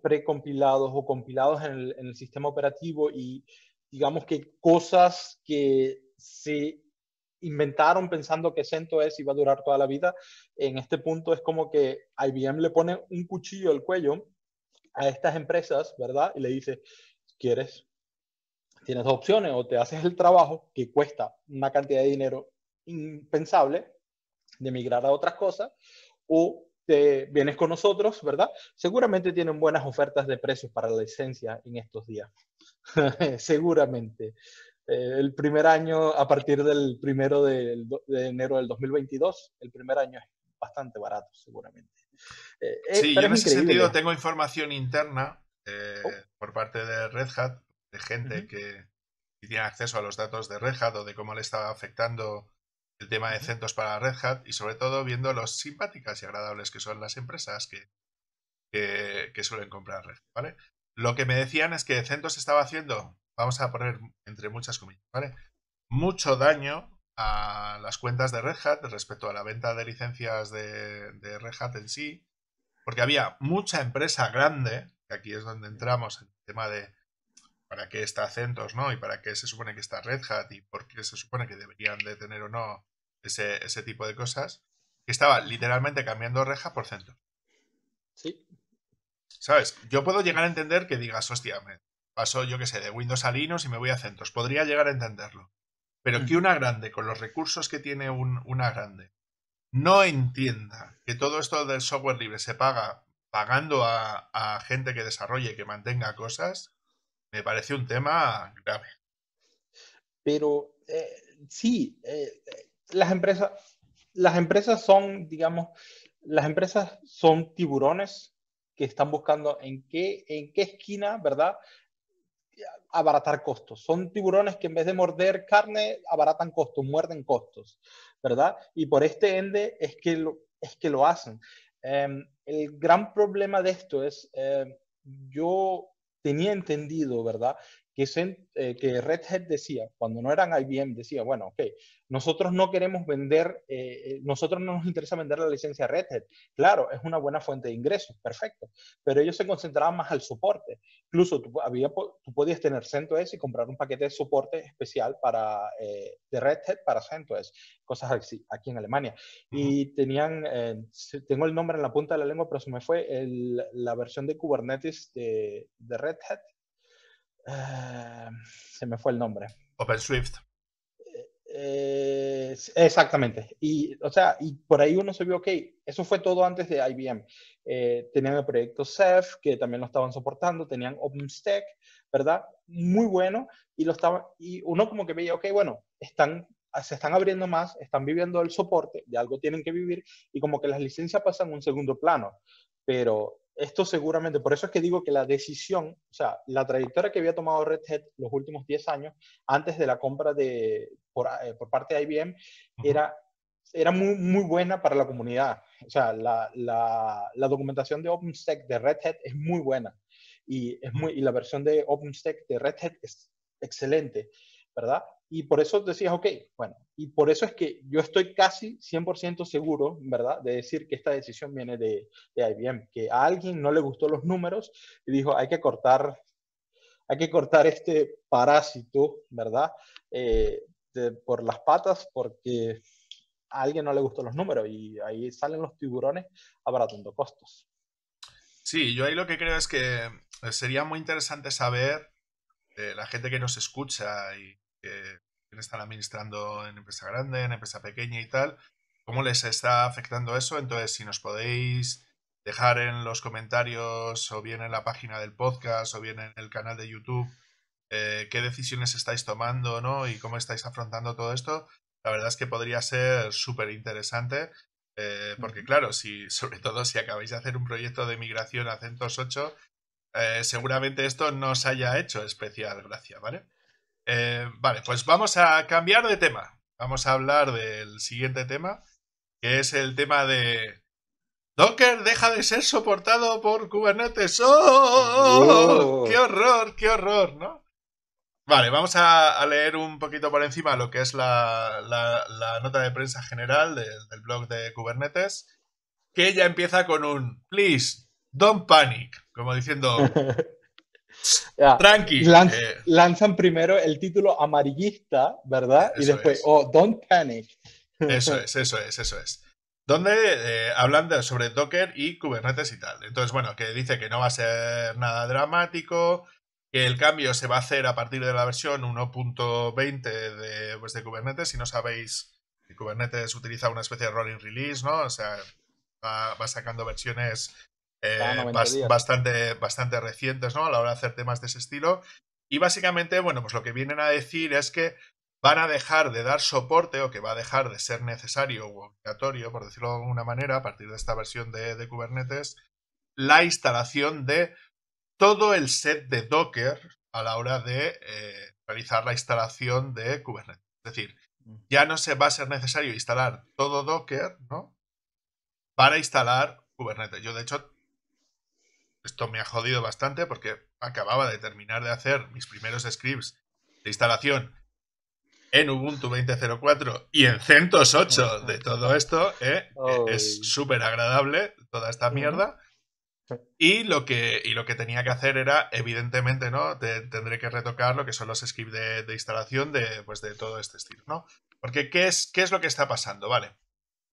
precompilados o compilados en el sistema operativo y digamos que cosas que se inventaron pensando que sento es y va a durar toda la vida, en este punto es como que IBM le pone un cuchillo al cuello a estas empresas, ¿verdad? Y le dice, ¿quieres? Tienes dos opciones, o te haces el trabajo que cuesta una cantidad de dinero impensable de migrar a otras cosas, o vienes con nosotros, ¿verdad? Seguramente tienen buenas ofertas de precios para la licencia en estos días. *laughs* Seguramente. Eh, el primer año, a partir del primero de, enero del 2022, el primer año es bastante barato, seguramente. Eh, eh, sí, yo en ese sentido tengo información interna oh. por parte de Red Hat, de gente que tiene acceso a los datos de Red Hat o de cómo le estaba afectando el tema de centros para Red Hat y sobre todo viendo lo simpáticas y agradables que son las empresas que, que, suelen comprar Red Hat, ¿vale? Lo que me decían es que centros estaba haciendo, vamos a poner entre muchas comillas, ¿vale? Mucho daño a las cuentas de Red Hat respecto a la venta de licencias de, Red Hat en sí, porque había mucha empresa grande, que aquí es donde entramos en el tema de para qué está CentOS, ¿no? Y para qué se supone que está Red Hat y por qué se supone que deberían de tener o no ese, ese tipo de cosas, que estaba literalmente cambiando reja por centro. Sí. ¿Sabes? Yo puedo llegar a entender que digas, hostia, me paso, yo qué sé, de Windows a Linux y me voy a centros. Podría llegar a entenderlo. Pero mm. que una grande, con los recursos que tiene un, una grande, no entienda que todo esto del software libre se paga pagando a, gente que desarrolle y que mantenga cosas, me parece un tema grave. Pero eh, sí, eh, las empresas, las empresas son, digamos, las empresas son tiburones que están buscando en qué, en qué esquina, ¿verdad? Abaratar costos. Son tiburones que en vez de morder carne, abaratan costos, muerden costos, ¿verdad? Y por este ende es que lo, es que lo hacen. Em, el gran problema de esto es, eh, yo tenía entendido, ¿verdad? Eh, que, Red Hat decía, cuando no eran IBM, decía, bueno, ok, nosotros no queremos vender, eh, eh, nosotros no nos interesa vender la licencia Red Hat. Claro, es una buena fuente de ingresos, perfecto, pero ellos se concentraban más al soporte. Incluso tú, había, tú podías tener CentOS y comprar un paquete de soporte especial para, de Red Hat para CentOS, cosas así, aquí en Alemania. Y tenían, tengo el nombre en la punta de la lengua, pero se me fue, la versión de Kubernetes de Red Hat Ah, se me fue el nombre. OpenSwift. Eh, eh, exactamente. Y, o sea, y por ahí uno se vio, ok, eso fue todo antes de IBM. Eh, tenían el proyecto Ceph, que también lo estaban soportando, tenían OpenStack, ¿verdad? Muy bueno. Y, lo estaba, y uno como que veía, ok, bueno, están, se están abriendo más, están viviendo el soporte, de algo tienen que vivir, y como que las licencias pasan a un segundo plano. Pero esto seguramente, por eso es que digo que la decisión, o sea, la trayectoria que había tomado Red Hat los últimos 10 años, antes de la compra de, por, eh, parte de IBM, era, era muy, muy buena para la comunidad. O sea, la, documentación de OpenStack de Red Hat es muy buena. Y, es muy, y la versión de OpenStack de Red Hat es excelente, ¿verdad? Y por eso decías, ok, bueno, y por eso es que yo estoy casi 100% seguro, ¿verdad?, de decir que esta decisión viene de, de, IBM, que a alguien no le gustó los números y dijo, hay que cortar, hay que cortar este parásito, ¿verdad?, eh, por las patas porque a alguien no le gustó los números y ahí salen los tiburones abaratando costos. Sí, yo ahí lo que creo es que eh, sería muy interesante saber, eh, la gente que nos escucha y que están administrando en empresa grande, en empresa pequeña y tal, ¿cómo les está afectando eso? Entonces, si nos podéis dejar en los comentarios o bien en la página del podcast o bien en el canal de YouTube eh, qué decisiones estáis tomando ¿no? y cómo estáis afrontando todo esto, la verdad es que podría ser súper interesante. Eh, porque claro, si, *laughs* sobre todo si acabáis de hacer un proyecto de migración a CentOS 8, eh, seguramente esto no os haya hecho especial gracia, ¿vale? Eh, vale, pues vamos a cambiar de tema. Vamos a hablar del siguiente tema, que es el tema de... Docker deja de ser soportado por Kubernetes. ¡Oh! oh, oh, oh, oh qué horror! ¡Qué horror! ¿No? Vale, vamos a, leer un poquito por encima lo que es la, nota de prensa general del blog de Kubernetes, que ya empieza con un please, don't panic, como diciendo, *laughs* Ya. Tranqui. Eh. Lanzan primero el título amarillista, ¿verdad? y después, o oh, don't panic. Eso es, eso es, eso es. Donde eh, hablan sobre Docker y Kubernetes y tal. Entonces, bueno, que dice que no va a ser nada dramático, que el cambio se va a hacer a partir de la versión 1.20 pues, de, Kubernetes. Si no sabéis, Kubernetes utiliza una especie de rolling release, ¿no? O sea, va sacando versiones eh, bastante, bastante recientes ¿no? a la hora de hacer temas de ese estilo. Y básicamente, bueno, pues lo que vienen a decir es que van a dejar de dar soporte o que va a dejar de ser necesario o obligatorio, por decirlo de alguna manera, a partir de esta versión de, Kubernetes, la instalación de todo el set de Docker a la hora de eh, realizar la instalación de Kubernetes. Es decir, ya no se va a ser necesario instalar todo Docker, ¿no? Para instalar Kubernetes. Yo, de hecho, esto me ha jodido bastante porque acababa de terminar de hacer mis primeros scripts de instalación en Ubuntu 20.04 y en CentOS 8 de todo esto. ¿eh? Es súper agradable toda esta mierda. Y lo, que, lo que tenía que hacer era, evidentemente, ¿no? tendré que retocar lo que son los scripts de, instalación de, pues, de todo este estilo, ¿no? Porque, ¿qué es, ¿qué es lo que está pasando? Vale.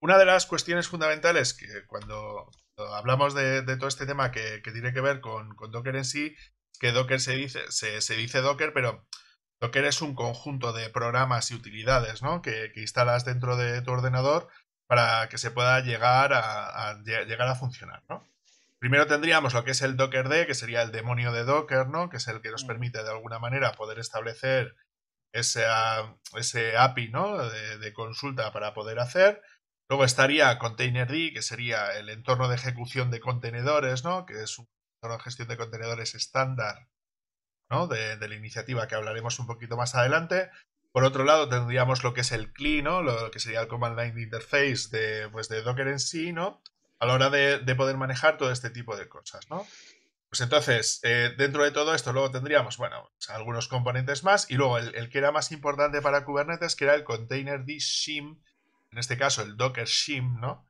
Una de las cuestiones fundamentales que cuando, hablamos de, todo este tema que, tiene que ver con, Docker en sí, que Docker se dice, se, dice Docker, pero Docker es un conjunto de programas y utilidades ¿no? que, instalas dentro de tu ordenador para que se pueda llegar a, llegar a funcionar, Primero tendríamos lo que es el Docker D, que sería el demonio de Docker, ¿no? Que es el que nos mm. permite de alguna manera poder establecer ese, API, de, consulta para poder hacer. Luego estaría Containerd, que sería el entorno de ejecución de contenedores, ¿no? Que es un entorno de gestión de contenedores estándar, ¿no? De, la iniciativa que hablaremos un poquito más adelante. Por otro lado, tendríamos lo que es el CLI, ¿no? Lo que sería el Command Line Interface de, pues, de Docker en sí, ¿no? A la hora de, poder manejar todo este tipo de cosas, ¿no? Pues entonces, eh, dentro de todo esto, luego tendríamos, bueno, pues, algunos componentes más. Y luego el, el, que era más importante para Kubernetes, que era el containerd Shim, en este caso el Docker Shim, ¿no?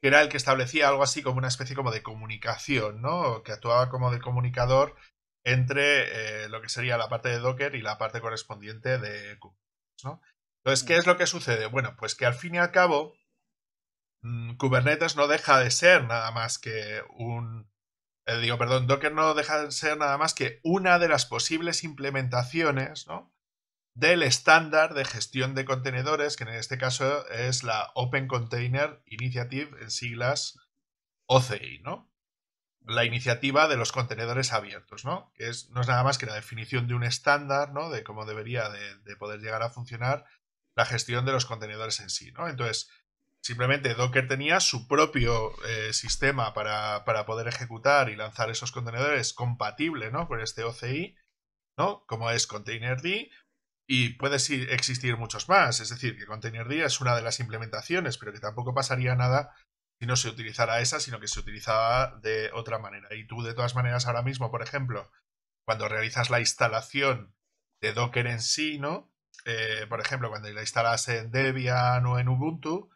Que era el que establecía algo así como una especie como de comunicación, ¿no? Que actuaba como de comunicador entre eh, lo que sería la parte de Docker y la parte correspondiente de Kubernetes, ¿no? Entonces, ¿qué es lo que sucede? Bueno, pues que al fin y al cabo, mm, Kubernetes no deja de ser nada más que un... Eh, digo, perdón, Docker no deja de ser nada más que una de las posibles implementaciones, ¿no? del estándar de gestión de contenedores, que en este caso es la Open Container Initiative, en siglas OCI, ¿no? La iniciativa de los contenedores abiertos, ¿no? Que es, no es nada más que la definición de un estándar, ¿no? De cómo debería de, poder llegar a funcionar la gestión de los contenedores en sí, ¿no? Entonces, simplemente Docker tenía su propio eh, sistema para, para, poder ejecutar y lanzar esos contenedores compatible, ¿no? Con este OCI, ¿no? Como es Containerd y puede existir muchos más, es decir, que ContainerD es una de las implementaciones, pero que tampoco pasaría nada si no se utilizara esa, sino que se utilizaba de otra manera. Y tú, de todas maneras, ahora mismo, por ejemplo, cuando realizas la instalación de Docker en sí, ¿no? Eh, por ejemplo, cuando la instalas en Debian o en Ubuntu,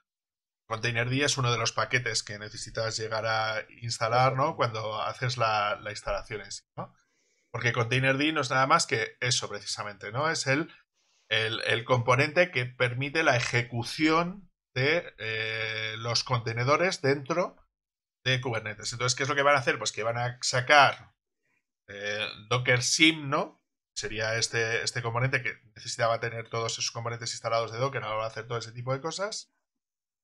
ContainerD es uno de los paquetes que necesitas llegar a instalar, ¿no? Cuando haces la, la instalación en sí, ¿no? Porque ContainerD no es nada más que eso precisamente, ¿no? Es el el, componente que permite la ejecución de eh, los contenedores dentro de Kubernetes. Entonces, ¿qué es lo que van a hacer? Pues que van a sacar eh, Docker Sim, ¿no? Sería este, este componente que necesitaba tener todos esos componentes instalados de Docker, ahora va a hacer todo ese tipo de cosas.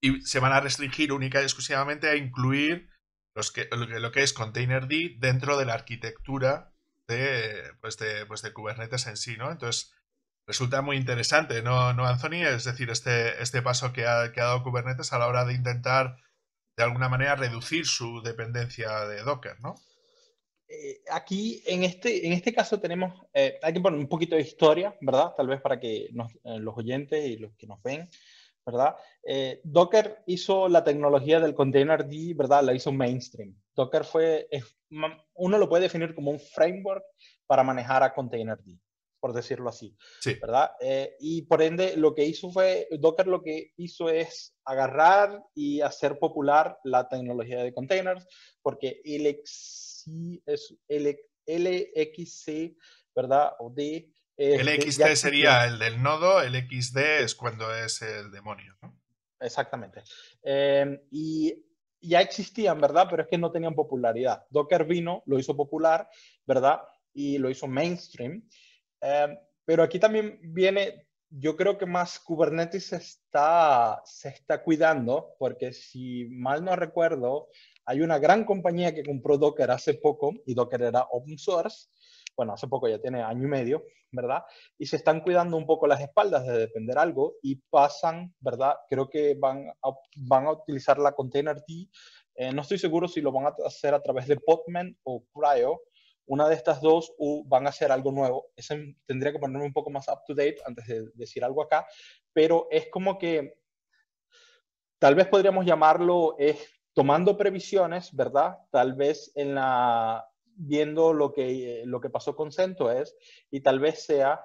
Y se van a restringir única y exclusivamente a incluir los que, lo que es Containerd dentro de la arquitectura de, pues de, pues de Kubernetes en sí, ¿no? Entonces, resulta muy interesante, ¿no, no Anthony? Es decir, este, este paso que ha, que ha dado Kubernetes a la hora de intentar, de alguna manera, reducir su dependencia de Docker, ¿no? Eh, aquí, en este, en este caso, tenemos, eh, hay que poner un poquito de historia, ¿verdad? Tal vez para que eh, los oyentes y los que nos ven, ¿verdad? Docker hizo la tecnología del container D, ¿verdad? La hizo mainstream. Docker fue, uno lo puede definir como un framework para manejar a container D por decirlo así, sí. ¿verdad? Eh, y por ende, lo que hizo fue, Docker lo que hizo es agarrar y hacer popular la tecnología de containers, porque LXC, es, LXC ¿verdad? O D, el sería el del nodo, el XD es cuando es el demonio, ¿no? Exactamente. Em, y ya existían, ¿verdad? Pero es que no tenían popularidad. Docker vino, lo hizo popular, ¿verdad? Y lo hizo mainstream. Em, pero aquí también viene, yo creo que más Kubernetes se está, se está cuidando, porque si mal no recuerdo, hay una gran compañía que compró Docker hace poco y Docker era open source. Bueno, hace poco ya tiene año y medio, ¿verdad? Y se están cuidando un poco las espaldas de depender algo y pasan, ¿verdad? Creo que van a, utilizar la container Eh, no estoy seguro si lo van a hacer a través de Podman o Cryo, una de estas dos van a hacer algo nuevo. Eso tendría que ponerme un poco más up to date antes de decir algo acá, pero es como que tal vez podríamos llamarlo es tomando previsiones, ¿verdad? Tal vez en la viendo lo que, lo que pasó con es y tal vez sea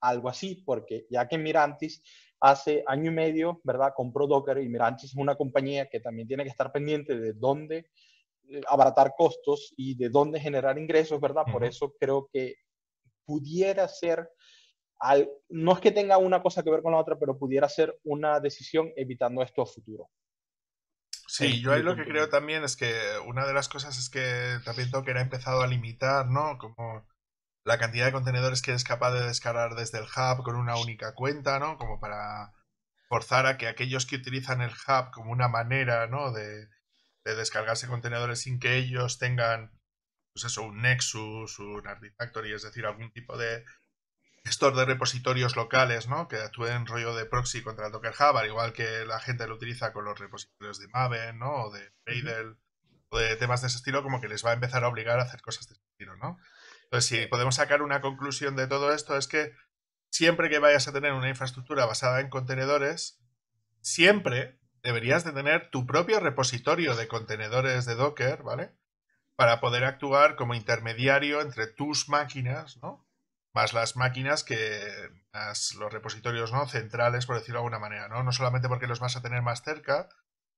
algo así, porque ya que Mirantis hace año y medio, ¿verdad? Compró Docker y Mirantis es una compañía que también tiene que estar pendiente de dónde eh, abaratar costos y de dónde generar ingresos, ¿verdad? Por eso creo que pudiera ser, al, no es que tenga una cosa que ver con la otra, pero pudiera ser una decisión evitando esto a futuro. Sí, yo ahí lo que creo también es que una de las cosas es que también Docker ha empezado a limitar, ¿no? Como la cantidad de contenedores que es capaz de descargar desde el hub con una única cuenta, ¿no? Como para forzar a que aquellos que utilizan el hub como una manera, ¿no? De, de descargarse contenedores sin que ellos tengan, pues eso, un Nexus, un Artifactory, es decir, algún tipo de gestor de repositorios locales, ¿no? Que actúen rollo de proxy contra el Docker Hub, al igual que la gente lo utiliza con los repositorios de Maven, ¿no? O de Fadel o de temas de ese estilo, como que les va a empezar a obligar a hacer cosas de ese estilo, ¿no? Entonces, si podemos sacar una conclusión de todo esto es que siempre que vayas a tener una infraestructura basada en contenedores, siempre deberías de tener tu propio repositorio de contenedores de Docker, ¿vale? Para poder actuar como intermediario entre tus máquinas, ¿no? Más las máquinas que más los repositorios, ¿no? Centrales, por decirlo de alguna manera, ¿no? No solamente porque los vas a tener más cerca,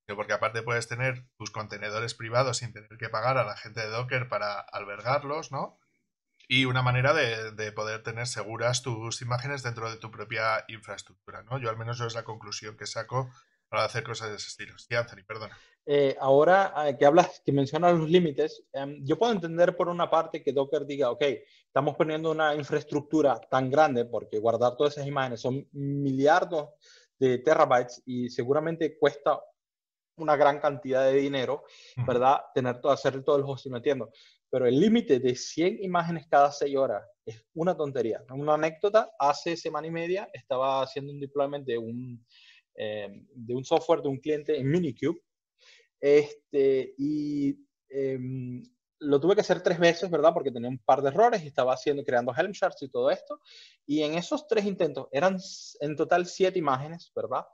sino porque aparte puedes tener tus contenedores privados sin tener que pagar a la gente de Docker para albergarlos, ¿no? Y una manera de, poder tener seguras tus imágenes dentro de tu propia infraestructura, ¿no? Yo al menos yo es la conclusión que saco para hacer cosas de ese estilo. Sí, Anthony, perdona. Eh, ahora eh, que hablas, que mencionas los límites, em, yo puedo entender por una parte que Docker diga, ok, estamos poniendo una infraestructura tan grande porque guardar todas esas imágenes son miliardos de terabytes y seguramente cuesta una gran cantidad de dinero, ¿verdad? Tener todo, hacer todo el hosting, no entiendo. Pero el límite de 100 imágenes cada 6 horas es una tontería. Una anécdota, hace semana y media estaba haciendo un deployment de un eh, de un software de un cliente en Minikube. Este, y em, lo tuve que hacer tres veces, ¿verdad? Porque tenía un par de errores y estaba haciendo, creando Helm charts y todo esto. Y en esos tres intentos, eran en total siete imágenes, ¿verdad?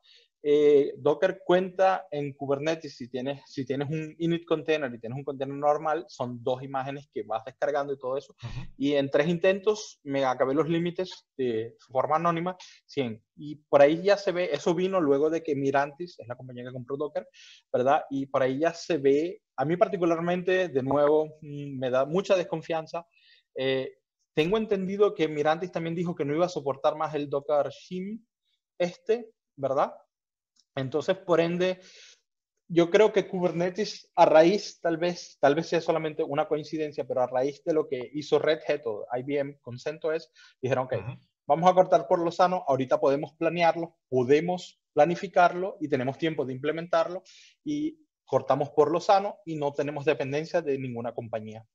Eh, Docker cuenta en Kubernetes, si tienes, un init container y tienes un container normal, son dos imágenes que vas descargando y todo eso. Y en tres intentos me acabé los límites de forma anónima, 100. Y por ahí ya se ve, eso vino luego de que Mirantis, es la compañía que compró Docker, ¿verdad? Y por ahí ya se ve, a mí particularmente, de nuevo, mm, me da mucha desconfianza. Eh, tengo entendido que Mirantis también dijo que no iba a soportar más el Docker Shim este, ¿verdad? Entonces, por ende, yo creo que Kubernetes, a raíz, tal vez, tal vez sea solamente una coincidencia, pero a raíz de lo que hizo Red Hat o IBM con es dijeron, ok, vamos a cortar por lo sano, ahorita podemos planearlo, podemos planificarlo y tenemos tiempo de implementarlo y cortamos por lo sano y no tenemos dependencia de ninguna compañía.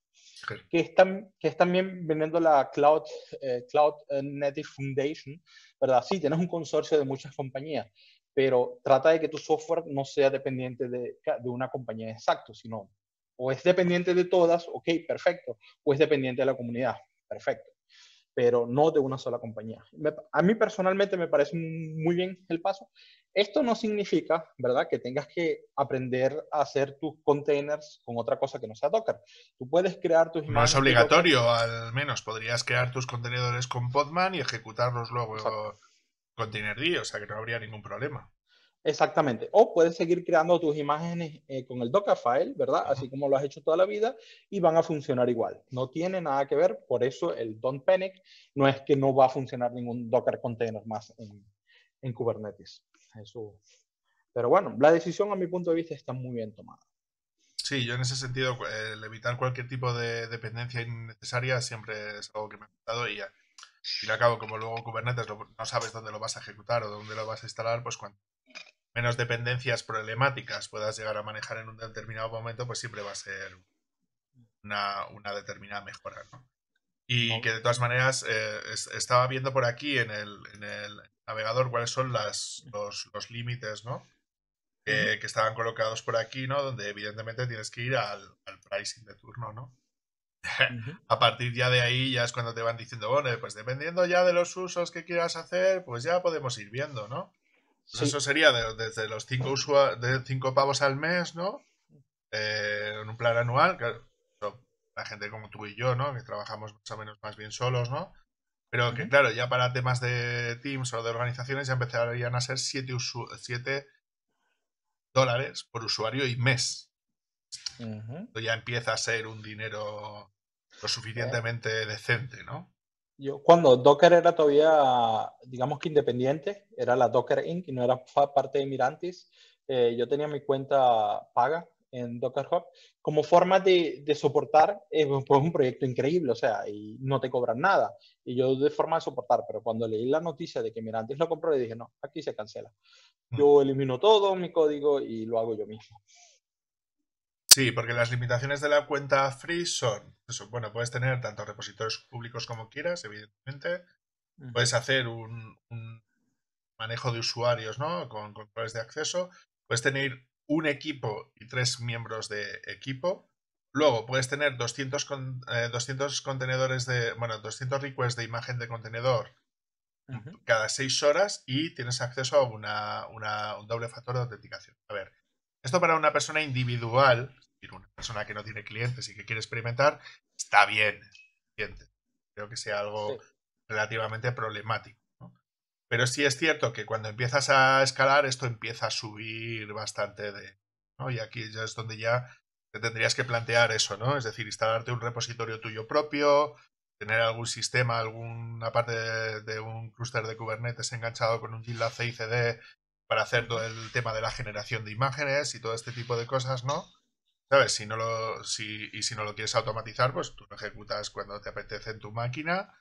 Que, están, que es también vendiendo la Cloud, eh, Cloud eh, Native Foundation, ¿verdad? Sí, tienes un consorcio de muchas compañías, pero trata de que tu software no sea dependiente de, una compañía exacta, sino o es dependiente de todas, ok, perfecto, o es dependiente de la comunidad, perfecto, pero no de una sola compañía. a mí personalmente me parece muy bien el paso. Esto no significa, ¿verdad?, que tengas que aprender a hacer tus containers con otra cosa que no sea Docker. Tú puedes crear tus... No es obligatorio, al menos podrías crear tus contenedores con Podman y ejecutarlos luego. D, o sea que no habría ningún problema. Exactamente. O puedes seguir creando tus imágenes eh, con el Dockerfile, ¿verdad? Así como lo has hecho toda la vida y van a funcionar igual. No tiene nada que ver, por eso el Don't Panic no es que no va a funcionar ningún Docker container más en, en Kubernetes. Eso. Pero bueno, la decisión a mi punto de vista está muy bien tomada. Sí, yo en ese sentido, eh, el evitar cualquier tipo de dependencia innecesaria siempre es algo que me ha gustado y ya y al cabo, como luego Kubernetes no sabes dónde lo vas a ejecutar o dónde lo vas a instalar, pues cuanto menos dependencias problemáticas puedas llegar a manejar en un determinado momento, pues siempre va a ser una, una determinada mejora, ¿no? Y que de todas maneras eh, estaba viendo por aquí en el, en el navegador cuáles son las, los, los límites, ¿no? que estaban colocados por aquí, ¿no? Donde evidentemente tienes que ir al, al pricing de turno, ¿no? *laughs* a partir ya de ahí ya es cuando te van diciendo, bueno, pues dependiendo ya de los usos que quieras hacer, pues ya podemos ir viendo, ¿no? Pues eso sería desde los cinco, cinco pavos al mes, ¿no? Eh, en un plan anual, claro, la gente como tú y yo, ¿no? Que trabajamos más o menos más bien solos, ¿no? Pero que claro, ya para temas de teams o de organizaciones ya empezarían a ser 7 siete dólares por usuario y mes. Ya empieza a ser un dinero lo suficientemente eh. decente, ¿no? Yo, cuando Docker era todavía, digamos que independiente, era la Docker Inc. y no era parte de Mirantis, eh, yo tenía mi cuenta paga en Docker Hub como forma de, soportar eh, pues, pues, un proyecto increíble, o sea, y no te cobran nada. Y yo de forma de soportar, pero cuando leí la noticia de que Mirantis lo compró, le dije, no, aquí se cancela. Yo mm. elimino todo mi código y lo hago yo mismo. Sí, porque las limitaciones de la cuenta free son, bueno, puedes tener tantos repositorios públicos como quieras, evidentemente. Puedes hacer un, manejo de usuarios, ¿no? Con controles de acceso. Puedes tener un equipo y tres miembros de equipo. Luego puedes tener 200, con, 200 eh, contenedores de, bueno, 200 requests de imagen de contenedor cada seis horas y tienes acceso a un doble factor de autenticación. A ver, esto para una persona individual una persona que no tiene clientes y que quiere experimentar, está bien. Creo que sea algo relativamente problemático. Pero sí es cierto que cuando empiezas a escalar, esto empieza a subir bastante de. Y aquí ya es donde ya te tendrías que plantear eso, ¿no? Es decir, instalarte un repositorio tuyo propio, tener algún sistema, alguna parte de, un clúster de Kubernetes enganchado con un y CD para hacer todo el tema de la generación de imágenes y todo este tipo de cosas, ¿no? ¿Sabes? Si no lo, si, y si no lo quieres automatizar, pues tú lo ejecutas cuando te apetece en tu máquina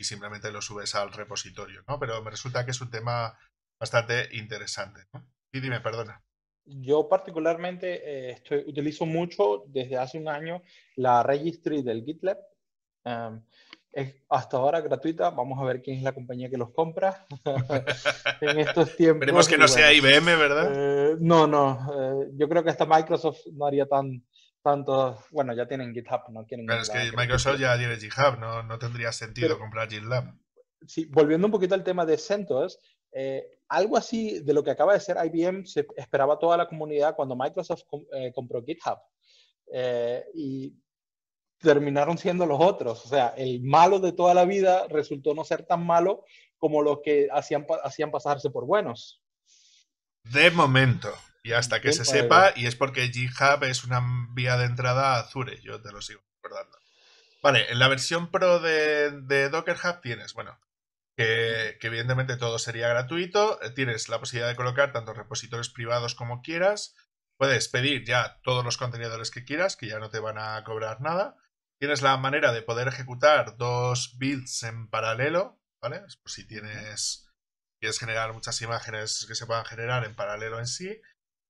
y simplemente lo subes al repositorio, ¿no? Pero me resulta que es un tema bastante interesante, ¿no? Y dime, perdona. Yo particularmente eh, estoy, utilizo mucho desde hace un año la registry del GitLab. Em, es hasta ahora gratuita. Vamos a ver quién es la compañía que los compra *laughs* *laughs* en estos tiempos. Esperemos que no sea IBM, ¿verdad? Eh, no, no. Eh, yo creo que hasta Microsoft no haría tan tanto. Bueno, ya tienen GitHub, no quieren. es que Microsoft ya tiene GitHub, no, tendría sentido comprar GitLab. Sí, volviendo un poquito al tema de CentOS, eh, algo así de lo que acaba de ser IBM se esperaba toda la comunidad cuando Microsoft compró GitHub. y terminaron siendo los otros. O sea, el malo de toda la vida resultó no ser tan malo como los que hacían, hacían pasarse por buenos. De momento. Y hasta que se sepa, y es porque GitHub es una vía de entrada a Azure, yo te lo sigo recordando. Vale, en la versión pro de, Docker Hub tienes, bueno, que, evidentemente todo sería gratuito, eh, tienes la posibilidad de colocar tantos repositorios privados como quieras, puedes pedir ya todos los contenedores que quieras, que ya no te van a cobrar nada, Tienes la manera de poder ejecutar dos builds en paralelo, ¿vale? si tienes, quieres generar muchas imágenes que se puedan generar en paralelo en sí.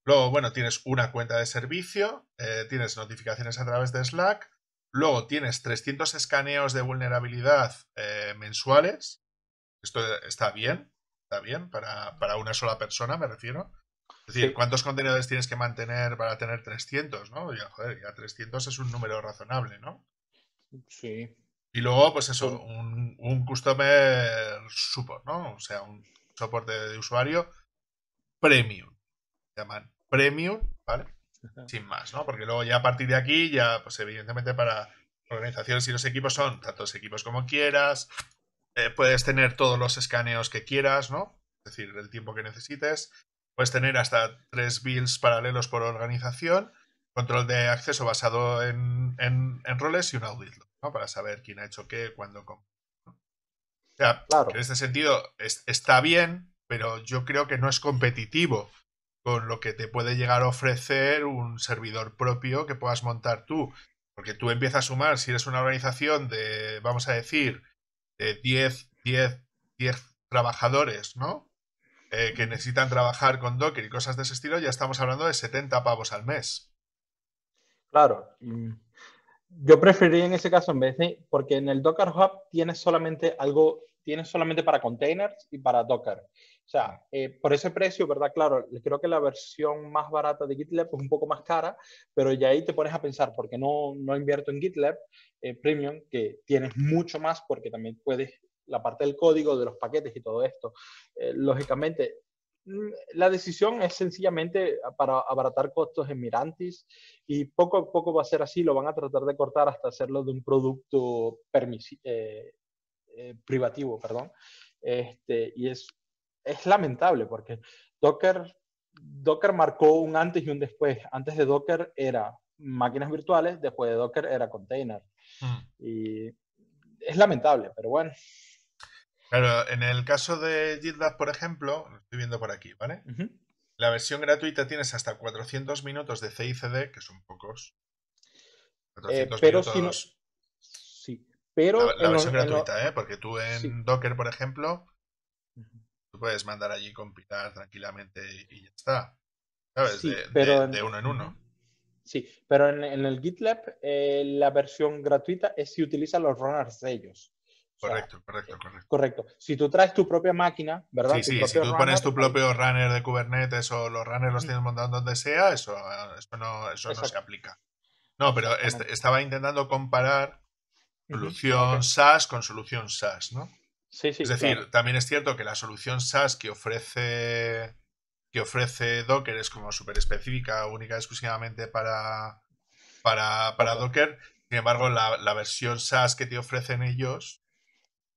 Luego, bueno, tienes una cuenta de servicio, eh, tienes notificaciones a través de Slack. Luego tienes 300 escaneos de vulnerabilidad eh, mensuales. Esto está bien, está bien para, una sola persona, me refiero. Es decir, ¿cuántos contenedores tienes que mantener para tener 300, no? Ya, joder, ya 300 es un número razonable, ¿no? Sí. Y luego, pues eso, un, un customer support, ¿no? O sea, un soporte de usuario premium. Llaman premium, ¿vale? Sin más, ¿no? Porque luego ya a partir de aquí, ya, pues evidentemente para organizaciones y los equipos son tantos equipos como quieras. Eh, puedes tener todos los escaneos que quieras, ¿no? Es decir, el tiempo que necesites. Puedes tener hasta tres builds paralelos por organización control de acceso basado en, roles y un audit ¿no? para saber quién ha hecho qué, cuándo, cómo. O sea, claro. en este sentido está bien, pero yo creo que no es competitivo con lo que te puede llegar a ofrecer un servidor propio que puedas montar tú. Porque tú empiezas a sumar, si eres una organización de, vamos a decir, de 10, 10, 10 trabajadores, ¿no? Eh, que necesitan trabajar con Docker y cosas de ese estilo, ya estamos hablando de 70 pavos al mes. Claro. Mm. Yo preferiría en ese caso, en vez de, porque en el Docker Hub tienes solamente algo, tienes solamente para containers y para Docker. O sea, eh, por ese precio, ¿verdad? Claro, creo que la versión más barata de GitLab es un poco más cara, pero ya ahí te pones a pensar, porque no, no invierto en GitLab eh, Premium, que tienes mucho más porque también puedes la parte del código, de los paquetes y todo esto. Eh, lógicamente, la decisión es sencillamente ah, para abaratar costos en Mirantis y poco a poco va a ser así, lo van a tratar de cortar hasta hacerlo de un producto eh, eh, privativo, perdón. Este, y es, es lamentable porque Docker, Docker marcó un antes y un después. Antes de Docker era máquinas virtuales, después de Docker era container. Mm. Y es lamentable, pero bueno. Claro, en el caso de GitLab, por ejemplo, lo estoy viendo por aquí, ¿vale? La versión gratuita tienes hasta 400 minutos de CICD, que son pocos. 400 eh, minutos. Sí, pero. La, versión gratuita, ¿eh? Porque tú en Docker, por ejemplo, tú puedes mandar allí compilar tranquilamente y, ya está. ¿Sabes? de, uno en uno. Sí, pero en, el GitLab eh, la versión gratuita es si utiliza los runners de ellos. Correcto, correcto, correcto. Correcto. Si tú traes tu propia máquina, ¿verdad? Sí, sí, si tú pones tu propio runner de Kubernetes o los runners los mm. tienes montados donde sea, eso, eh, eso, no, se aplica. No, pero este, estaba intentando comparar solución SaaS con solución SaaS, ¿no? Sí, sí. Es decir, también es cierto que la solución SaaS que ofrece que ofrece Docker es como súper específica, única exclusivamente para, para, Docker. Sin embargo, la, la, versión SaaS que te ofrecen ellos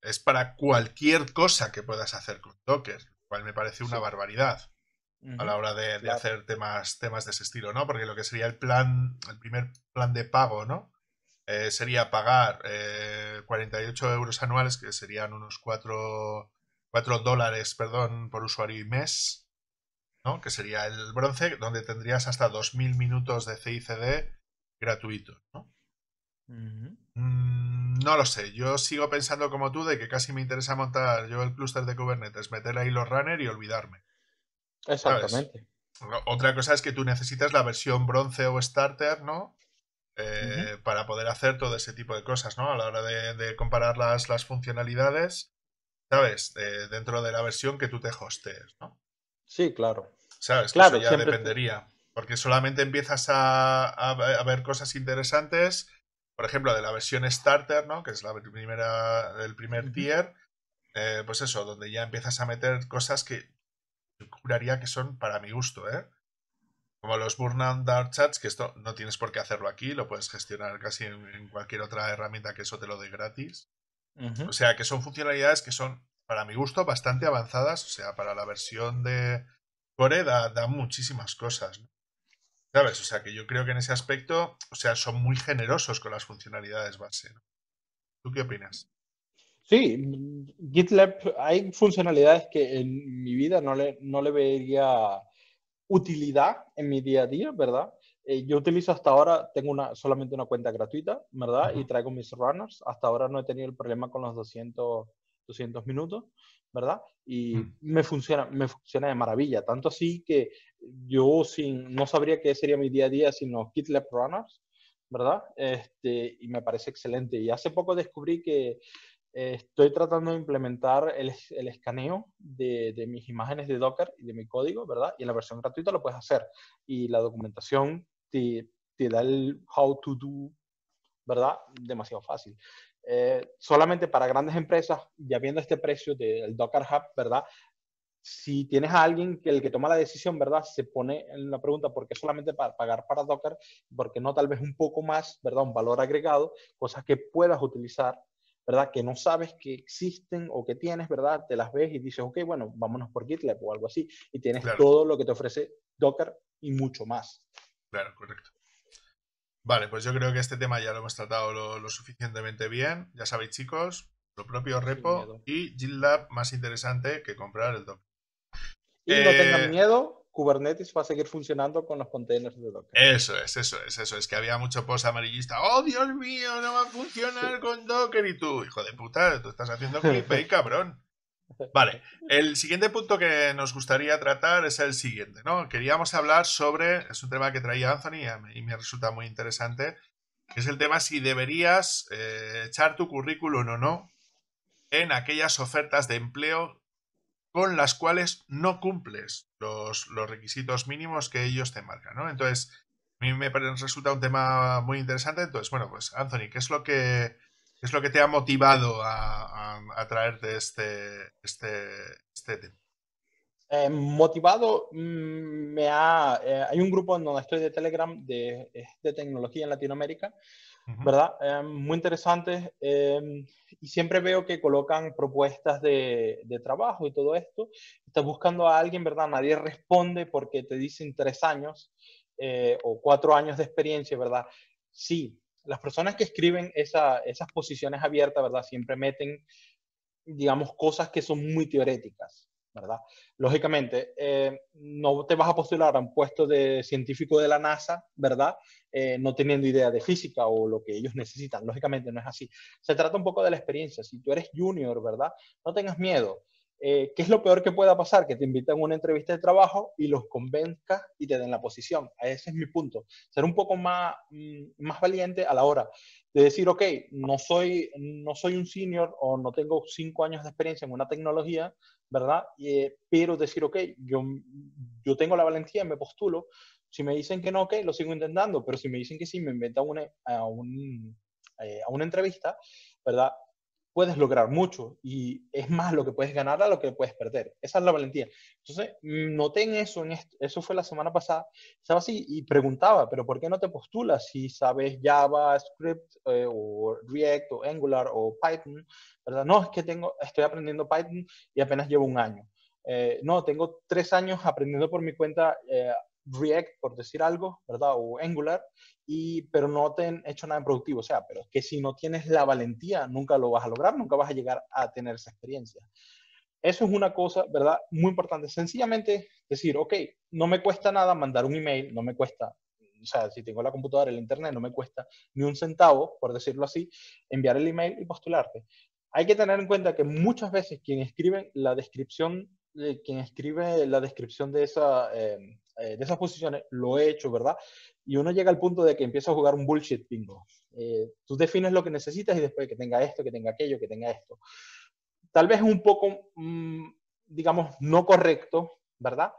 es para cualquier cosa que puedas hacer con Docker, lo cual me parece una barbaridad a la hora de, hacer temas, temas de ese estilo, ¿no? Porque lo que sería el plan, el primer plan de pago, ¿no? Eh, sería pagar 48 eh, euros anuales, que serían unos 4, dólares, perdón, por usuario y mes, ¿no? Que sería el bronce, donde tendrías hasta 2.000 minutos de CICD gratuito, ¿no? Mm, no lo sé, yo sigo pensando como tú de que casi me interesa montar yo el clúster de Kubernetes, meter ahí los runners y olvidarme. Exactamente. Otra cosa es que tú necesitas la versión bronce o starter, ¿no? Eh, para poder hacer todo ese tipo de cosas, ¿no? A la hora de, comparar las, funcionalidades, ¿sabes? dentro de la versión que tú te hostes... ¿no? Sí, claro. ¿Sabes? Claro, ya dependería. Porque solamente empiezas a, a, ver cosas interesantes por ejemplo, de la versión starter, ¿no? Que es la primera, el primer tier, eh, pues eso, donde ya empiezas a meter cosas que yo juraría que son para mi gusto, ¿eh? Como los Burnout Dark Chats, que esto no tienes por qué hacerlo aquí, lo puedes gestionar casi en, cualquier otra herramienta que eso te lo dé gratis. O sea, que son funcionalidades que son, para mi gusto, bastante avanzadas. O sea, para la versión de Core da, da muchísimas cosas. ¿no? ¿Sabes? O sea, que yo creo que en ese aspecto, o sea, son muy generosos con las funcionalidades base. ¿Tú qué opinas? Sí, GitLab, hay funcionalidades que en mi vida no le, no le vería utilidad en mi día a día, ¿verdad? Eh, yo utilizo hasta ahora, tengo una, solamente una cuenta gratuita, ¿verdad? Y traigo mis runners. Hasta ahora no he tenido el problema con los 200, 200 minutos, ¿verdad? Y mm. me, funciona, me funciona de maravilla. Tanto así que yo sin, no sabría qué sería mi día a día sin los GitLab Runners, ¿verdad? Este, y me parece excelente. Y hace poco descubrí que eh, estoy tratando de implementar el, escaneo de, mis imágenes de Docker y de mi código, ¿verdad? Y en la versión gratuita lo puedes hacer. Y la documentación te, da el how to do, ¿verdad? Demasiado fácil. Eh, solamente para grandes empresas, ya viendo este precio del Docker Hub, ¿verdad? si tienes a alguien que el que toma la decisión, ¿verdad? Se pone en la pregunta por qué solamente para pagar para Docker, porque no tal vez un poco más, ¿verdad? Un valor agregado, cosas que puedas utilizar, ¿verdad? Que no sabes que existen o que tienes, ¿verdad? Te las ves y dices, ok, bueno, vámonos por GitLab o algo así. Y tienes todo lo que te ofrece Docker y mucho más. Claro, correcto. Vale, pues yo creo que este tema ya lo hemos tratado lo, lo suficientemente bien. Ya sabéis, chicos, lo propio repo y GitLab más interesante que comprar el Docker. Y no tengan eh, miedo, Kubernetes va a seguir funcionando con los containers de Docker. Eso es, eso es, eso es. Que había mucho post amarillista. ¡Oh, Dios mío! No va a funcionar con Docker. Y tú, hijo de puta, tú estás haciendo clickbait, cabrón. Vale, el siguiente punto que nos gustaría tratar es el siguiente, ¿no? Queríamos hablar sobre, es un tema que traía Anthony y me resulta muy interesante, que es el tema si deberías eh, echar tu currículum o no en aquellas ofertas de empleo con las cuales no cumples los, requisitos mínimos que ellos te marcan, ¿no? Entonces, a mí me resulta un tema muy interesante. Entonces, bueno, pues Anthony, ¿qué es lo que, es lo que te ha motivado a, a, traerte este, este, este tema? Eh, motivado, mm, me ha, eh, hay un grupo en donde estoy de Telegram de, de tecnología en Latinoamérica ¿verdad? Em, muy interesantes. Em, y siempre veo que colocan propuestas de, trabajo y todo esto. Estás buscando a alguien, ¿verdad? Nadie responde porque te dicen tres años eh, o cuatro años de experiencia, ¿verdad? Sí, las personas que escriben esa, esas posiciones abiertas, ¿verdad? Siempre meten, digamos, cosas que son muy teoréticas. ¿verdad? Lógicamente, eh, no te vas a postular a un puesto de científico de la NASA, ¿verdad? Eh, no teniendo idea de física o lo que ellos necesitan. Lógicamente no es así. Se trata un poco de la experiencia. Si tú eres junior, ¿verdad? No tengas miedo. Eh, ¿qué es lo peor que pueda pasar? Que te invitan a una entrevista de trabajo y los convenzcas y te den la posición. Ese es mi punto. Ser un poco más, mm, más valiente a la hora de decir, ok, no soy, no soy un senior o no tengo cinco años de experiencia en una tecnología, ¿verdad? Eh, pero decir, ok, yo, yo tengo la valentía, me postulo. Si me dicen que no, ok, lo sigo intentando, pero si me dicen que sí, me a un, eh, a una entrevista, ¿verdad? puedes lograr mucho y es más lo que puedes ganar a lo que puedes perder. Esa es la valentía. Entonces, noté en eso, eso fue la semana pasada, estaba así y preguntaba, pero ¿por qué no te postulas si sabes Java, Script, eh, o React o Angular o Python? ¿verdad? No, es que tengo, estoy aprendiendo Python y apenas llevo un año. Eh, no, tengo tres años aprendiendo por mi cuenta eh, React, por decir algo, ¿verdad? O Angular, y, pero no te han hecho nada productivo. O sea, pero es que si no tienes la valentía, nunca lo vas a lograr, nunca vas a llegar a tener esa experiencia. Eso es una cosa, ¿verdad? Muy importante. Sencillamente decir, ok, no me cuesta nada mandar un email, no me cuesta, o sea, si tengo la computadora, el internet, no me cuesta ni un centavo, por decirlo así, enviar el email y postularte. Hay que tener en cuenta que muchas veces quien escribe la descripción, eh, quien escribe la descripción de esa, eh, eh, de esas posiciones, lo he hecho, ¿verdad? Y uno llega al punto de que empieza a jugar un bullshit bingo. Eh, tú defines lo que necesitas y después que tenga esto, que tenga aquello, que tenga esto. Tal vez un poco, mm, digamos, no correcto, ¿verdad?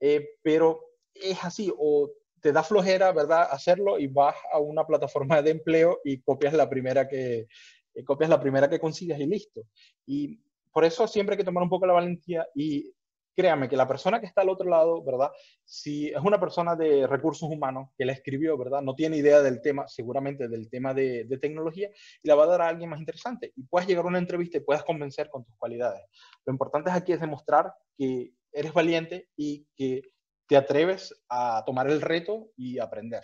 Eh, pero es así, o te da flojera, ¿verdad? Hacerlo y vas a una plataforma de empleo y copias la primera que, copias la primera que consigues y listo. Y por eso siempre hay que tomar un poco la valentía y créame que la persona que está al otro lado, ¿verdad? Si es una persona de recursos humanos que la escribió, ¿verdad? No tiene idea del tema, seguramente del tema de, tecnología, y la va a dar a alguien más interesante. Y puedas llegar a una entrevista y puedas convencer con tus cualidades. Lo importante aquí es demostrar que eres valiente y que te atreves a tomar el reto y aprender.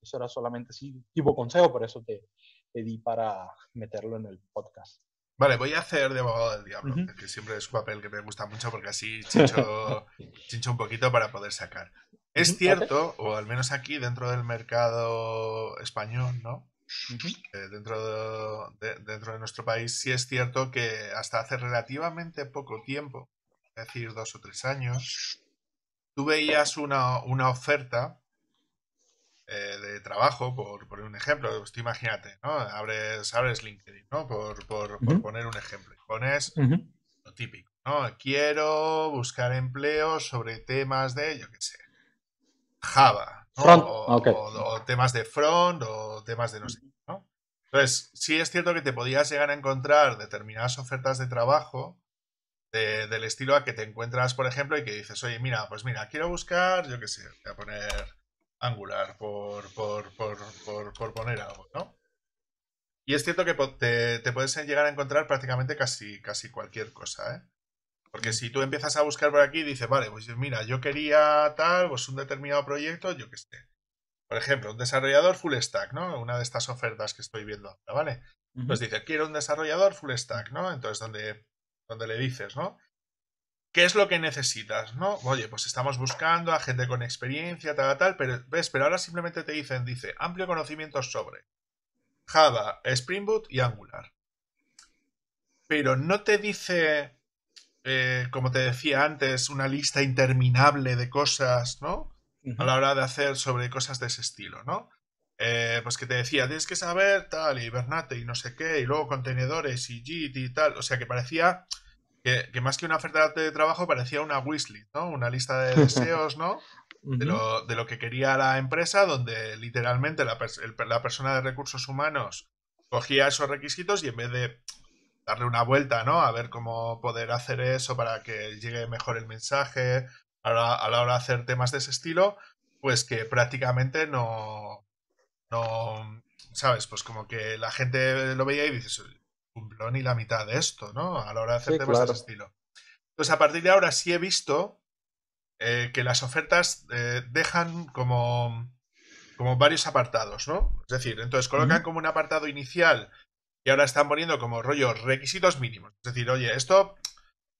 Eso era solamente así, tipo consejo, por eso te, te di para meterlo en el podcast. Vale, voy a hacer de abogado del diablo, que siempre es un papel que me gusta mucho porque así chincho, *laughs* un poquito para poder sacar. Es cierto, o al menos aquí dentro del mercado español, ¿no? Eh, dentro, de, dentro de nuestro país sí es cierto que hasta hace relativamente poco tiempo, es decir, dos o tres años, tú veías una, una oferta eh, de trabajo, por, por un ejemplo, pues imagínate, ¿no? Abres, LinkedIn, ¿no? Por, poner un ejemplo. Pones lo típico, ¿no? Quiero buscar empleo sobre temas de, yo qué sé, Java, front. Ah, o, temas de front o temas de no sé, ¿no? Entonces, sí es cierto que te podías llegar a encontrar determinadas ofertas de trabajo del estilo a que te encuentras, por ejemplo, y que dices, oye, mira, pues mira, quiero buscar, yo qué sé, voy a poner Angular, por, por, por, por poner algo, ¿no? Y es cierto que te, puedes llegar a encontrar prácticamente casi, casi cualquier cosa, ¿eh? Porque mm. si tú empiezas a buscar por aquí, dices, vale, pues mira, yo quería tal, pues un determinado proyecto, yo que sé. Por ejemplo, un desarrollador full stack, ¿no? Una de estas ofertas que estoy viendo ahora, ¿vale? Pues dice, quiero un desarrollador full stack, ¿no? Entonces, donde, donde le dices, ¿no? ¿Qué es lo que necesitas? ¿No? Oye, pues estamos buscando a gente con experiencia, tal, tal, pero ves, pero ahora simplemente te dicen, dice, amplio conocimiento sobre Java, Spring Boot y Angular. Pero no te dice, eh, como te decía antes, una lista interminable de cosas, ¿no? A la hora de hacer sobre cosas de ese estilo, ¿no? Eh, pues que te decía, tienes que saber tal, y Bernate, y no sé qué, y luego contenedores, y Git y tal. O sea que parecía que, más que una oferta de trabajo parecía una wishlist, ¿no? Una lista de deseos, ¿no? *laughs* De lo, que quería la empresa, donde literalmente la, persona de recursos humanos cogía esos requisitos y en vez de darle una vuelta, ¿no? A ver cómo poder hacer eso para que llegue mejor el mensaje a la, hora de hacer temas de ese estilo, pues que prácticamente no, no, ¿sabes? Pues como que la gente lo veía y dices, Cumplón ni la mitad de esto, ¿no? A la hora de hacer temas de ese estilo. Entonces, a partir de ahora sí he visto eh, que las ofertas eh, dejan como, como varios apartados, ¿no? Es decir, entonces colocan como un apartado inicial y ahora están poniendo como rollo requisitos mínimos. Es decir, oye, esto,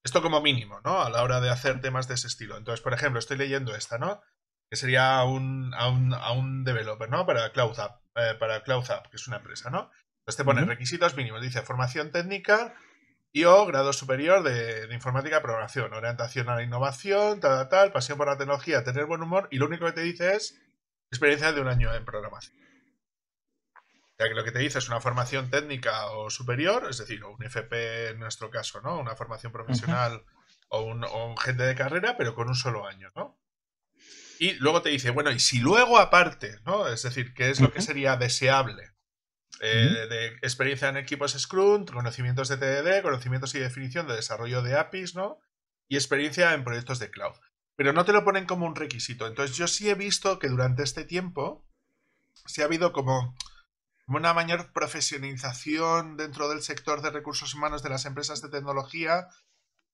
esto como mínimo, ¿no? A la hora de hacer temas de ese estilo. Entonces, por ejemplo, estoy leyendo esta, ¿no? Que sería a un, un, developer, ¿no? Para CloudApp eh, para que es una empresa, ¿no? Pues te pone requisitos mínimos, dice formación técnica y o grado superior de, informática programación, orientación a la innovación, tal, tal, pasión por la tecnología, tener buen humor y lo único que te dice es experiencia de un año en programación. Ya que lo que te dice es una formación técnica o superior, es decir, un FP en nuestro caso, ¿no? Una formación profesional o, un, gente de carrera, pero con un solo año, ¿no? Y luego te dice, bueno, y si luego aparte, ¿no? Es decir, ¿qué es lo que sería deseable? Eh, de experiencia en equipos Scrum, conocimientos de TDD, conocimientos y definición de desarrollo de APIs, ¿no? Y experiencia en proyectos de cloud. Pero no te lo ponen como un requisito. Entonces yo sí he visto que durante este tiempo se ha habido como, una mayor profesionalización dentro del sector de recursos humanos de las empresas de tecnología,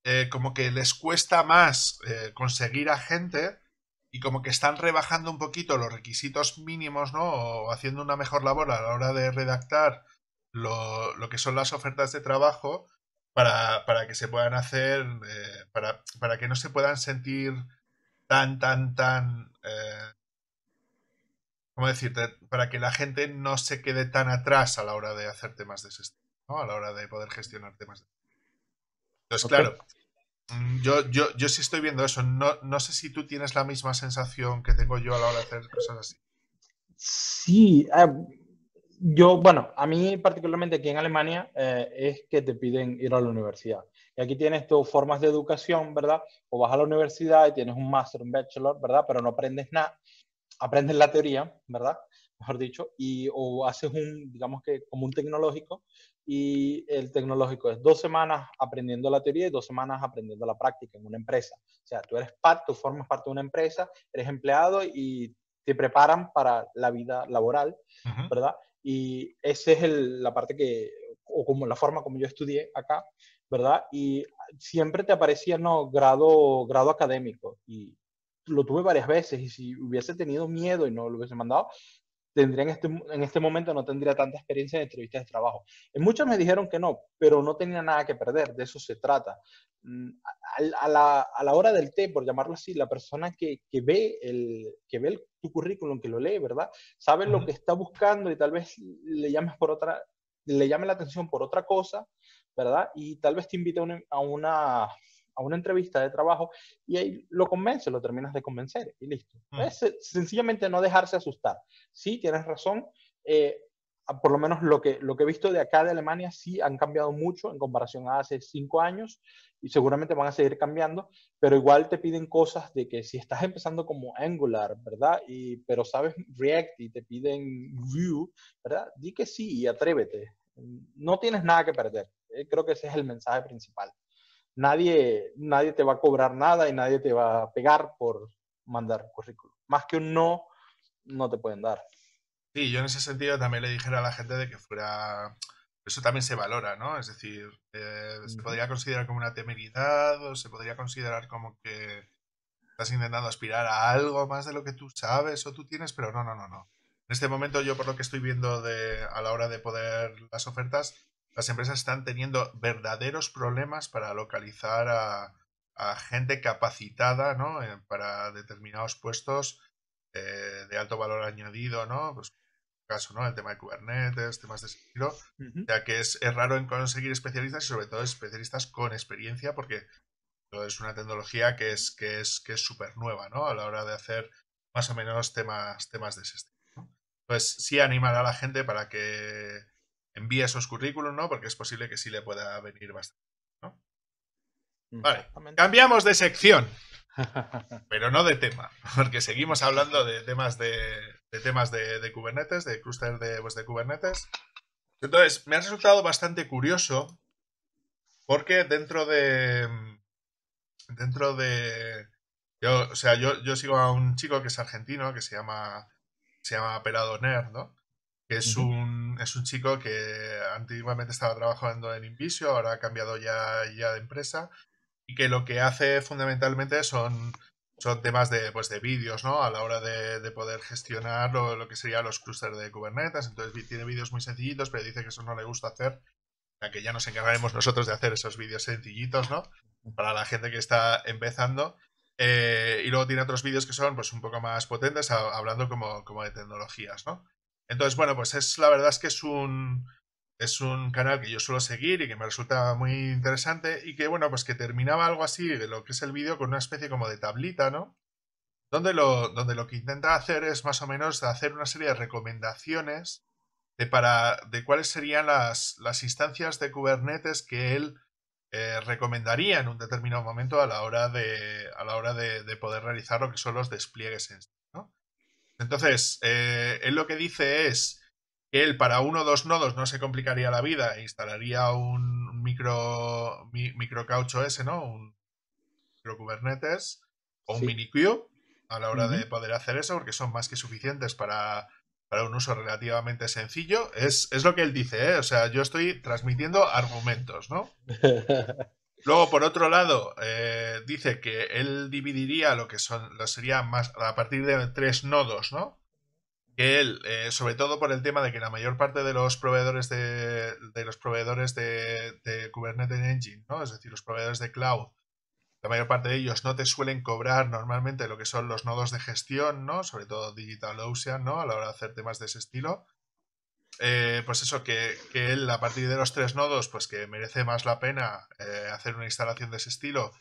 eh, como que les cuesta más eh, conseguir a gente y como que están rebajando un poquito los requisitos mínimos, ¿no? O haciendo una mejor labor a la hora de redactar lo, que son las ofertas de trabajo para, que se puedan hacer, eh, para, que no se puedan sentir tan, tan, tan... Eh, ¿Cómo decirte? Para que la gente no se quede tan atrás a la hora de hacer temas de ese estilo, ¿no? A la hora de poder gestionar temas de... Entonces, claro, Mm, yo, yo, sí estoy viendo eso. No, no sé si tú tienes la misma sensación que tengo yo a la hora de hacer cosas así. Sí, ah, yo, bueno, a mí particularmente aquí en Alemania eh, es que te piden ir a la universidad. Y aquí tienes tus formas de educación, ¿verdad? O vas a la universidad y tienes un máster, un bachelor, ¿verdad? Pero no aprendes nada. Aprendes la teoría, ¿verdad? Mejor dicho, y o haces un, digamos que como un tecnológico, y el tecnológico es dos semanas aprendiendo la teoría y dos semanas aprendiendo la práctica en una empresa. O sea, tú eres parte, tú formas parte de una empresa, eres empleado y te preparan para la vida laboral, ¿verdad? Y esa es la parte que, o como la forma como yo estudié acá, ¿verdad? Y siempre te aparecía, no, grado, grado académico. Y lo tuve varias veces y si hubiese tenido miedo y no lo hubiese mandado, en este, en este momento no tendría tanta experiencia en entrevistas de trabajo. En muchos me dijeron que no, pero no tenía nada que perder, de eso se trata. Mm, a, la, hora del té, por llamarlo así, la persona que, ve, el, que ve tu currículum, que lo lee, ¿verdad? Sabe lo que está buscando y tal vez le llames por otra le llame la atención por otra cosa, ¿verdad? Y tal vez te invite a una a una entrevista de trabajo y ahí lo convence, lo terminas de convencer y listo. Mm. Es sencillamente no dejarse asustar. Sí, tienes razón. Eh, por lo menos lo que, lo que he visto de acá de Alemania, sí han cambiado mucho en comparación a hace cinco años y seguramente van a seguir cambiando, pero igual te piden cosas de que si estás empezando como Angular, ¿verdad? Y, pero sabes React y te piden Vue, ¿verdad? Di que sí y atrévete. No tienes nada que perder. Eh, creo que ese es el mensaje principal nadie, nadie te va a cobrar nada y nadie te va a pegar por mandar currículum. Más que un no, no te pueden dar. Sí, yo en ese sentido también le dijera a la gente de que fuera... Eso también se valora, ¿no? Es decir, eh, se mm. podría considerar como una temeridad o se podría considerar como que estás intentando aspirar a algo más de lo que tú sabes o tú tienes, pero no, no, no, no. En este momento yo por lo que estoy viendo de, a la hora de poder las ofertas, las empresas están teniendo verdaderos problemas para localizar a, gente capacitada ¿no? Eh, para determinados puestos eh, de alto valor añadido, ¿no? Pues, caso, ¿no? El tema de Kubernetes, temas de estilo, ya que es, raro en conseguir especialistas y sobre todo especialistas con experiencia porque es una tecnología que es que es es súper nueva, ¿no? A la hora de hacer más o menos temas temas de ese estilo. Pues sí animar a la gente para que envía esos currículum, ¿no? Porque es posible que sí le pueda venir bastante, ¿no? Mm. Vale, cambiamos de sección, *laughs* pero no de tema, porque seguimos hablando de temas de, de temas de, de, Kubernetes, de cluster de, pues, de Kubernetes. Entonces, me ha resultado bastante curioso porque dentro de. Dentro de. o sea, yo, yo, sigo a un chico que es argentino, que se llama. Se llama Pelado Nerd, ¿no? Que es un es un chico que antiguamente estaba trabajando en Invisio, ahora ha cambiado ya, ya de empresa, y que lo que hace fundamentalmente son, son temas de, pues, vídeos, ¿no? A la hora de, poder gestionar lo, que serían los clusters de Kubernetes. Entonces tiene vídeos muy sencillitos, pero dice que eso no le gusta hacer. Ya que ya nos encargaremos nosotros de hacer esos vídeos sencillitos, ¿no? Para la gente que está empezando. Eh, y luego tiene otros vídeos que son pues un poco más potentes, hablando como, como de tecnologías, ¿no? Entonces, bueno, pues es la verdad es que es un, es un canal que yo suelo seguir y que me resulta muy interesante y que, bueno, pues que terminaba algo así de lo que es el vídeo con una especie como de tablita, ¿no? Donde lo, donde lo que intenta hacer es más o menos hacer una serie de recomendaciones de, para, de cuáles serían las, instancias de Kubernetes que él eh, recomendaría en un determinado momento a la hora de, a la hora de, de poder realizar lo que son los despliegues en sí. Entonces, eh, él lo que dice es que él para uno o dos nodos no se complicaría la vida e instalaría un micro, micro no Un micro Kubernetes o un mini queue a la hora de poder hacer eso, porque son más que suficientes para, un uso relativamente sencillo. Es, es lo que él dice, ¿eh? O sea, yo estoy transmitiendo argumentos, ¿no? *laughs* Luego, por otro lado, eh, dice que él dividiría lo que son, lo sería más a partir de tres nodos, ¿no? Que él, eh, sobre todo por el tema de que la mayor parte de los proveedores de, los proveedores de, Kubernetes Engine, ¿no? Es decir, los proveedores de cloud, la mayor parte de ellos no te suelen cobrar normalmente lo que son los nodos de gestión, ¿no? Sobre todo DigitalOcean, ¿no? A la hora de hacer temas de ese estilo eh, pues eso, que, que, él a partir de los tres nodos, pues que merece más la pena eh, hacer una instalación de ese estilo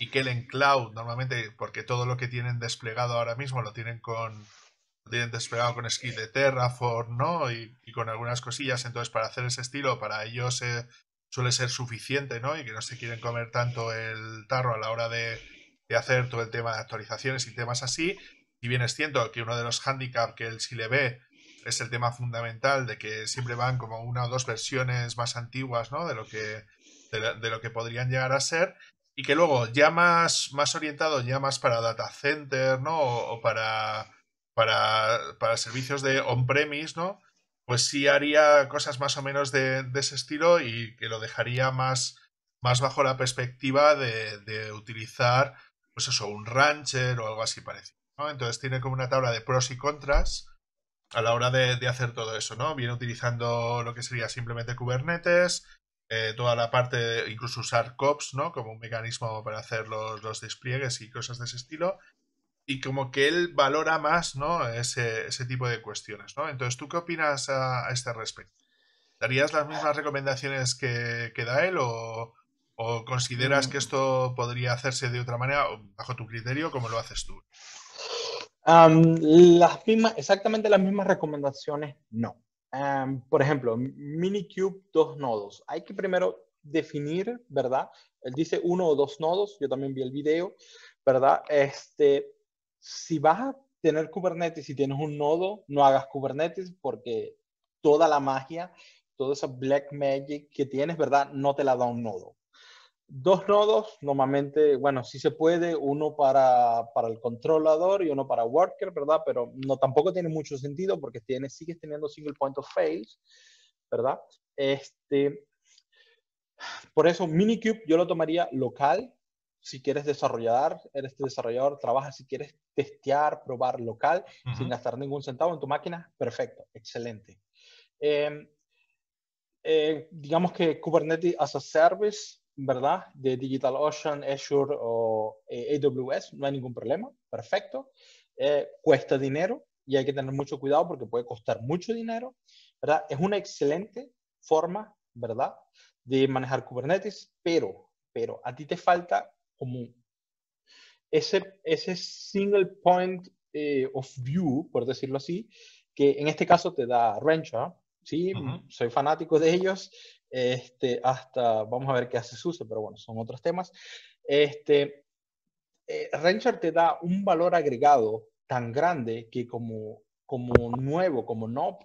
y que él en cloud, normalmente, porque todo lo que tienen desplegado ahora mismo lo tienen con lo tienen desplegado con skin de Terraform, ¿no? Y, con algunas cosillas, entonces para hacer ese estilo, para ellos eh, suele ser suficiente, ¿no? Y que no se quieren comer tanto el tarro a la hora de, hacer todo el tema de actualizaciones y temas así. Y bien es cierto que uno de los handicaps que él si le ve es el tema fundamental de que siempre van como una o dos versiones más antiguas, ¿no? De lo que, de, lo que podrían llegar a ser. Y que luego, ya más, más orientado, ya más para data center, ¿no? O, para, para, servicios de on-premise, ¿no? Pues sí haría cosas más o menos de, ese estilo y que lo dejaría más, más bajo la perspectiva de, utilizar, pues eso, un rancher o algo así parecido. Entonces tiene como una tabla de pros y contras a la hora de, de, hacer todo eso, ¿no? Viene utilizando lo que sería simplemente Kubernetes, eh, toda la parte, incluso usar COPS, ¿no? Como un mecanismo para hacer los, despliegues y cosas de ese estilo. Y como que él valora más, ¿no? Ese, ese tipo de cuestiones, ¿no? Entonces, ¿tú qué opinas a, este respecto? ¿Darías las mismas recomendaciones que, que da él o, o consideras mm. que esto podría hacerse de otra manera bajo tu criterio como lo haces tú? las mismas, exactamente las mismas recomendaciones, no. por ejemplo, Minikube, dos nodos. Hay que primero definir, ¿verdad? Él dice uno o dos nodos, yo también vi el video, ¿verdad? Este, si vas a tener Kubernetes y tienes un nodo, no hagas Kubernetes porque toda la magia, toda esa black magic que tienes, ¿verdad? No te la da un nodo dos nodos, normalmente, bueno, sí se puede, uno para, el controlador y uno para worker, ¿verdad? Pero no tampoco tiene mucho sentido porque tienes, sigues teniendo single point of fail, ¿verdad? Este, por eso Minikube yo lo tomaría local. Si quieres desarrollar, eres desarrollador, trabajas, si quieres testear, probar local, sin gastar ningún centavo en tu máquina, perfecto, excelente. Em, eh, digamos que Kubernetes as a Service ¿verdad? De DigitalOcean, Azure o eh, AWS, no hay ningún problema, perfecto. Eh, cuesta dinero y hay que tener mucho cuidado porque puede costar mucho dinero, ¿verdad? Es una excelente forma, ¿verdad? De manejar Kubernetes, pero, pero a ti te falta como ese, ese single point eh, of view, por decirlo así, que en este caso te da Rancher, ¿ah? ¿sí? Soy fanático de ellos, este, hasta, vamos a ver qué hace SUSE, pero bueno, son otros temas. Este, eh, te da un valor agregado tan grande que como, como nuevo, como no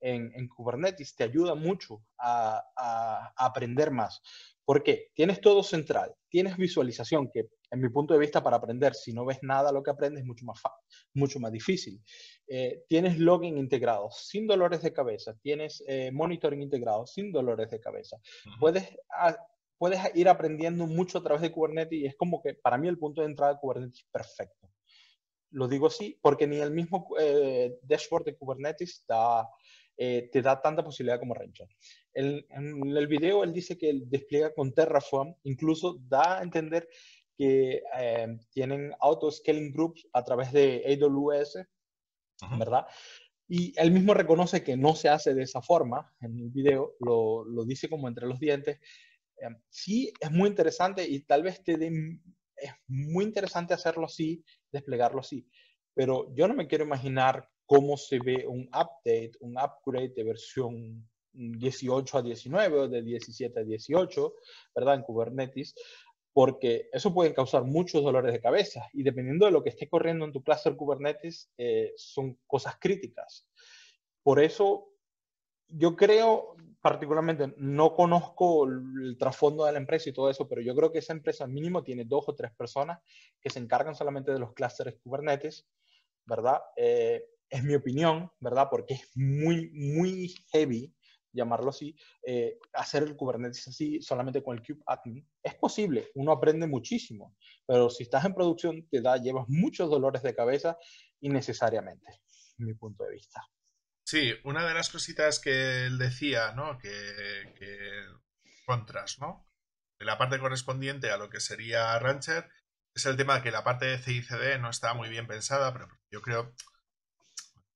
en, en Kubernetes, te ayuda mucho a aprender más. ¿Por qué? Tienes todo central, tienes visualización, que en mi punto de vista, para aprender. Si no ves nada, lo que aprendes es mucho más, mucho más difícil. Eh, tienes login integrado, sin dolores de cabeza. Tienes eh, monitoring integrado, sin dolores de cabeza. Puedes puedes ir aprendiendo mucho a través de Kubernetes y es como que para mí el punto de entrada de Kubernetes es perfecto. Lo digo así porque ni el mismo eh, dashboard de Kubernetes da, te da tanta posibilidad como Rancher. en el video él dice que el despliega con Terraform, incluso da a entender que eh, tienen auto-scaling groups a través de AWS, ¿verdad? Y él mismo reconoce que no se hace de esa forma en el video, lo, lo dice como entre los dientes. Eh, sí, es muy interesante y tal vez te dé... es muy interesante hacerlo así, desplegarlo así, pero yo no me quiero imaginar cómo se ve un update, un upgrade de versión 18 a 19 o de 17 a 18, ¿verdad? En Kubernetes, porque eso puede causar muchos dolores de cabeza y dependiendo de lo que esté corriendo en tu cluster Kubernetes, eh, son cosas críticas. Por eso, yo creo, particularmente, no conozco el trasfondo de la empresa y todo eso, pero yo creo que esa empresa mínimo tiene dos o tres personas que se encargan solamente de los clústeres Kubernetes, ¿verdad? Eh, es mi opinión, ¿verdad? Porque es muy, muy heavy llamarlo así, eh, hacer el Kubernetes así solamente con el kubeadmin. Es posible, uno aprende muchísimo, pero si estás en producción te da, llevas muchos dolores de cabeza innecesariamente, en mi punto de vista. Sí, una de las cositas que él decía, ¿no? Que, contras, ¿no? De la parte correspondiente a lo que sería Rancher es el tema de que la parte de CICD no está muy bien pensada, pero yo creo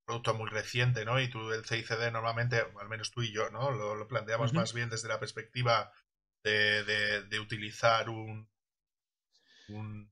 producto muy reciente, ¿no? Y tú, el CICD, normalmente, al menos tú y yo, ¿no? Lo, planteamos más bien desde la perspectiva de, utilizar un, un,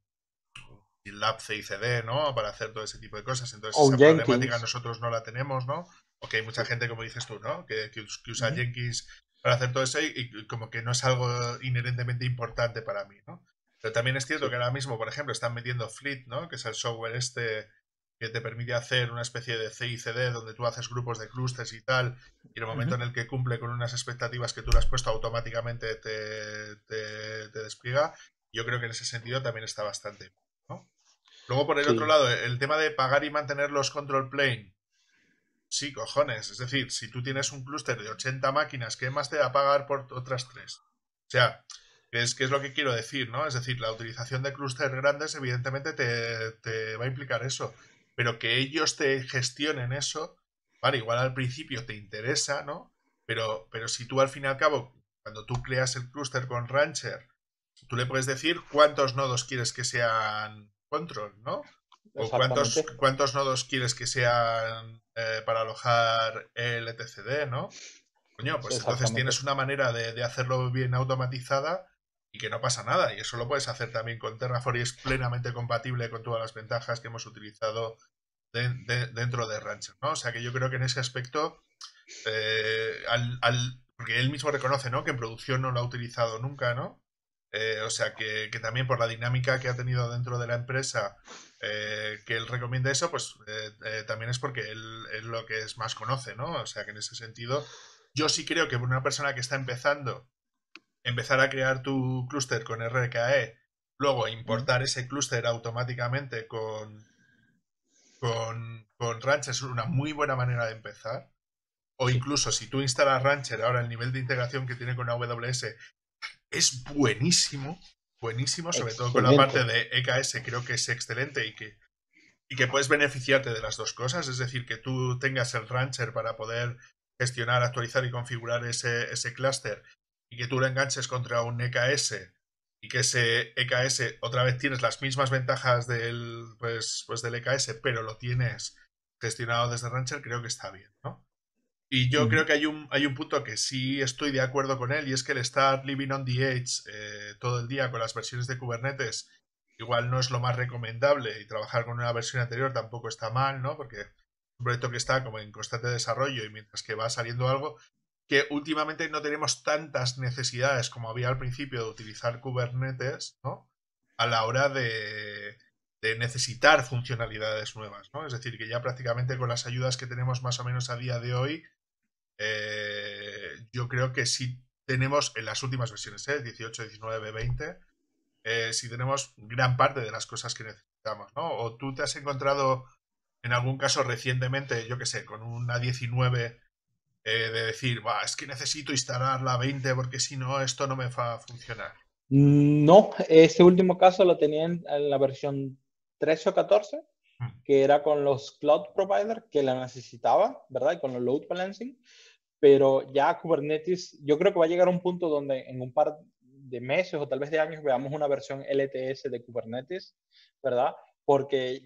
un Lab CICD, ¿no? Para hacer todo ese tipo de cosas. Entonces, esa problemática nosotros no la tenemos, ¿no? Porque hay mucha gente, como dices tú, ¿no? Que, usa Jenkins para hacer todo eso y, y, como que no es algo inherentemente importante para mí, ¿no? Pero también es cierto que ahora mismo, por ejemplo, están metiendo Fleet, ¿no? Que es el software este que te permite hacer una especie de CICD donde tú haces grupos de clusters y tal, y en el momento en el que cumple con unas expectativas que tú le has puesto, automáticamente te, despliega. Yo creo que en ese sentido también está bastante. ¿no? Luego, por el otro lado, el tema de pagar y mantener los control plane. Sí, cojones. Es decir, si tú tienes un clúster de 80 máquinas, ¿qué más te va a pagar por otras tres? O sea, es, que es lo que quiero decir, ¿no? Es decir, la utilización de clústeres grandes evidentemente te, te va a implicar eso pero que ellos te gestionen eso, vale, igual al principio te interesa, ¿no? Pero, pero si tú al fin y al cabo, cuando tú creas el clúster con Rancher, tú le puedes decir cuántos nodos quieres que sean control, ¿no? O cuántos, cuántos nodos quieres que sean eh, para alojar el etcd, ¿no? Coño, pues entonces tienes una manera de, de hacerlo bien automatizada que no pasa nada. Y eso lo puedes hacer también con Terrafor y es plenamente compatible con todas las ventajas que hemos utilizado dentro de Rancher. ¿no? O sea que yo creo que en ese aspecto, eh, al, porque él mismo reconoce ¿no? que en producción no lo ha utilizado nunca, ¿no? Eh, o sea que, también por la dinámica que ha tenido dentro de la empresa eh, que él recomienda eso, pues también es porque él, es lo que es más conoce, ¿no? O sea que en ese sentido, yo sí creo que una persona que está empezando empezar a crear tu clúster con RKE, luego importar ese clúster automáticamente con, con, Rancher es una muy buena manera de empezar. O incluso si tú instalas Rancher, ahora el nivel de integración que tiene con AWS es buenísimo, buenísimo, sobre todo con la parte de EKS, creo que es excelente y que, y que puedes beneficiarte de las dos cosas, es decir, que tú tengas el Rancher para poder gestionar, actualizar y configurar ese, ese clúster que tú lo enganches contra un EKS y que ese EKS otra vez tienes las mismas ventajas del, pues, pues del EKS, pero lo tienes gestionado desde Rancher, creo que está bien, ¿no? Y yo creo que hay un, hay un punto que sí estoy de acuerdo con él, y es que el estar living on the edge eh, todo el día con las versiones de Kubernetes igual no es lo más recomendable, y trabajar con una versión anterior tampoco está mal, ¿no? Porque es un proyecto que está como en constante desarrollo y mientras que va saliendo algo, que últimamente no tenemos tantas necesidades como había al principio de utilizar Kubernetes, ¿no? A la hora de, necesitar funcionalidades nuevas, ¿no? Es decir, que ya prácticamente con las ayudas que tenemos más o menos a día de hoy, eh, yo creo que sí tenemos en las últimas versiones, 18, 19, 20, si tenemos gran parte de las cosas que necesitamos, ¿no? O tú te has encontrado en algún caso recientemente, yo qué sé, con una 19 eh, de decir, es que necesito instalar la 20 porque si no, esto no me va a funcionar. Mm, no, ese último caso lo tenían en la versión 13 o 14, mm. que era con los cloud providers que la necesitaba, ¿verdad? Y con los load balancing. Pero ya Kubernetes, yo creo que va a llegar a un punto donde en un par de meses o tal vez de años veamos una versión LTS de Kubernetes, ¿verdad? Porque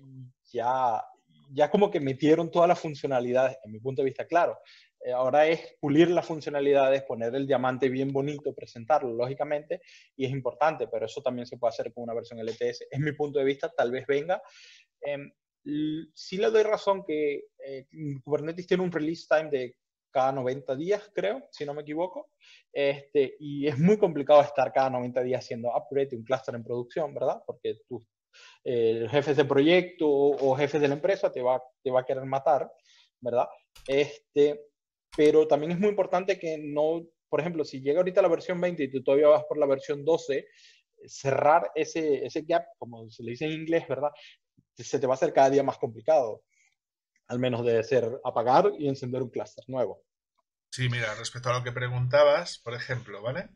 ya, ya como que metieron todas las funcionalidades, en mi punto de vista, claro. Eh, ahora es pulir las funcionalidades, poner el diamante bien bonito, presentarlo, lógicamente, y es importante, pero eso también se puede hacer con una versión LTS. Es mi punto de vista, tal vez venga. si em, sí le doy razón que eh, Kubernetes tiene un release time de cada 90 días, creo, si no me equivoco. Este, y es muy complicado estar cada 90 días haciendo upgrade un clúster en producción, ¿verdad? Porque tus eh, jefes de proyecto o, jefe jefes de la empresa te va, te va a querer matar, ¿verdad? Este, pero también es muy importante que no, por ejemplo, si llega ahorita la versión 20 y tú todavía vas por la versión 12, cerrar ese, gap, como se le dice en inglés, ¿verdad? Se te va a hacer cada día más complicado. Al menos de ser apagar y encender un clúster nuevo. Sí, mira, respecto a lo que preguntabas, por ejemplo, ¿vale?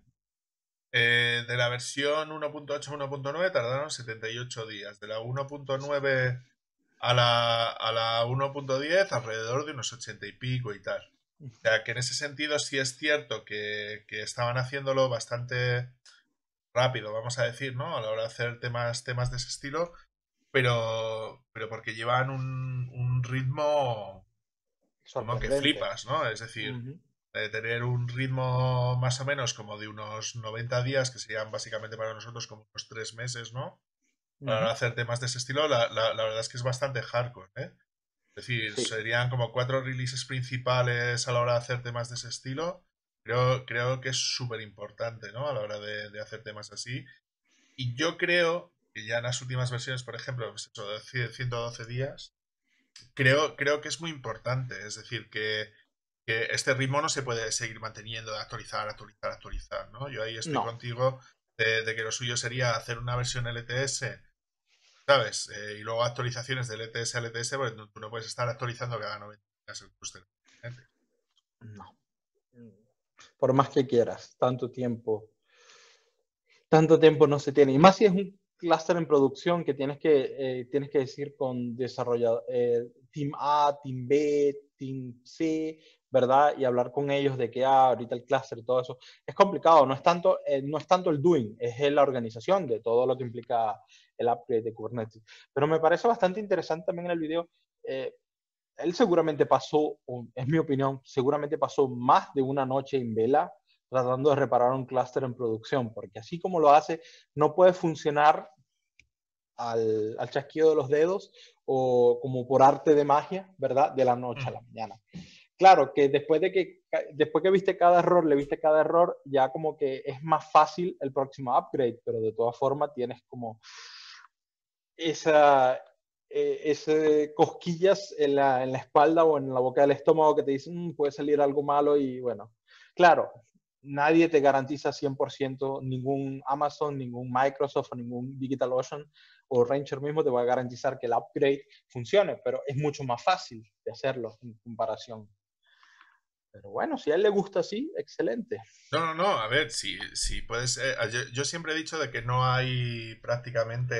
Eh, de la versión 1.8 a 1.9 tardaron 78 días. De la 1.9 a la, a la 1.10 alrededor de unos 80 y pico y tal. O sea, que en ese sentido sí es cierto que, estaban haciéndolo bastante rápido, vamos a decir, ¿no? A la hora de hacer temas, temas de ese estilo, pero, pero porque llevan un, un ritmo como que flipas, ¿no? Es decir, tener un ritmo más o menos como de unos 90 días, que serían básicamente para nosotros como unos 3 meses, ¿no? A la hora de hacer temas de ese estilo, la, la, la, verdad es que es bastante hardcore, ¿eh? Es decir, serían como cuatro releases principales a la hora de hacer temas de ese estilo. Creo, creo que es súper importante, ¿no? A la hora de, hacer temas así. Y yo creo que ya en las últimas versiones, por ejemplo, pues de 112 días, creo, creo que es muy importante. Es decir, que, este ritmo no se puede seguir manteniendo de actualizar, actualizar, actualizar, ¿no? Yo ahí estoy contigo de, que lo suyo sería hacer una versión LTS ¿sabes? Eh, y luego actualizaciones del ETS al ETS, porque tú no puedes estar actualizando cada 90 días el cluster. No. Por más que quieras, tanto tiempo. Tanto tiempo no se tiene. Y más si es un clúster en producción que tienes que, eh, tienes que decir con desarrollador, eh, team A, team B, team C, ¿verdad? Y hablar con ellos de que ah, ahorita el clúster y todo eso. Es complicado, no es, tanto, eh, no es tanto el doing, es la organización de todo lo que implica el upgrade de Kubernetes. Pero me parece bastante interesante también en el video. Eh, él seguramente pasó, es mi opinión, seguramente pasó más de una noche en vela tratando de reparar un clúster en producción, porque así como lo hace, no puede funcionar al, al chasquido de los dedos o como por arte de magia, ¿verdad? De la noche a la mañana claro, que después de que, después que viste cada error, le viste cada error, ya como que es más fácil el próximo upgrade, pero de todas formas tienes como esa, eh, cosquillas en la, espalda o en la boca del estómago que te dicen, mm, puede salir algo malo y bueno, claro. Nadie te garantiza 100%, ningún Amazon, ningún Microsoft, ningún DigitalOcean o Ranger mismo te va a garantizar que el upgrade funcione, pero es mucho más fácil de hacerlo en comparación pero bueno, si a él le gusta así, excelente. No, no, no, a ver, si, si puedes... Eh, ah, yo, siempre he dicho de que no hay prácticamente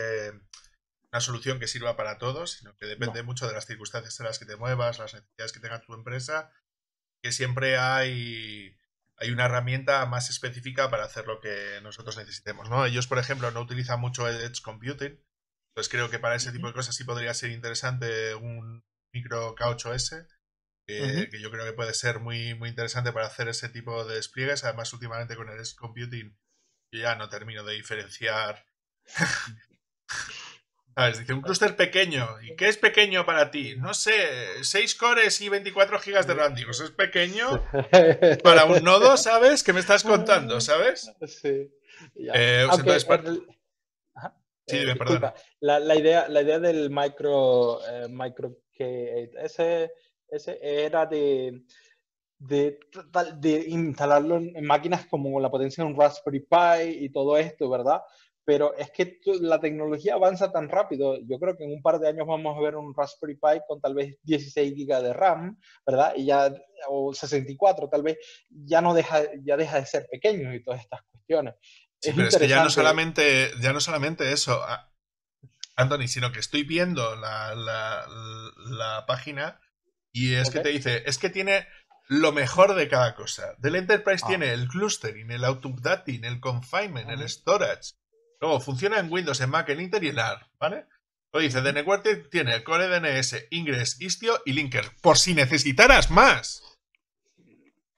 una solución que sirva para todos, sino que depende mucho de las circunstancias en las que te muevas, las necesidades que tenga tu empresa, que siempre hay, hay una herramienta más específica para hacer lo que nosotros necesitemos, ¿no? Ellos, por ejemplo, no utilizan mucho Edge Computing, pues creo que para ese tipo de cosas sí podría ser interesante un micro K8S eh, que yo creo que puede ser muy, muy interesante para hacer ese tipo de despliegues. Además, últimamente con el s computing, yo ya no termino de diferenciar. *laughs* Dice un clúster pequeño. ¿Y qué es pequeño para ti? No sé, 6 cores y 24 gigas de RAM. Digo, es pequeño para un nodo, ¿sabes? ¿Qué me estás contando, sabes? Sí. Eh, pues sí, eh, la, idea, la idea del micro, micro K8S ese era de, de, instalarlo en, máquinas como la potencia de un Raspberry Pi y todo esto, ¿verdad? Pero es que la tecnología avanza tan rápido. Yo creo que en un par de años vamos a ver un Raspberry Pi con tal vez 16 GB de RAM, ¿verdad? Y ya, o 64, tal vez ya no deja, ya deja de ser pequeño y todas estas cuestiones. pero es que ya no solamente, ya no solamente eso, Anthony, sino que estoy viendo la, la, la página y es que te dice, es que tiene lo mejor de cada cosa. Del Enterprise ah. tiene el clustering, el outdating, el confinement, el ah. storage. Luego funciona en Windows, en Mac, en Inter y en ARM, ¿vale? Lo dice, de tiene el core DNS, Ingress, Istio y Linker, por si necesitaras más.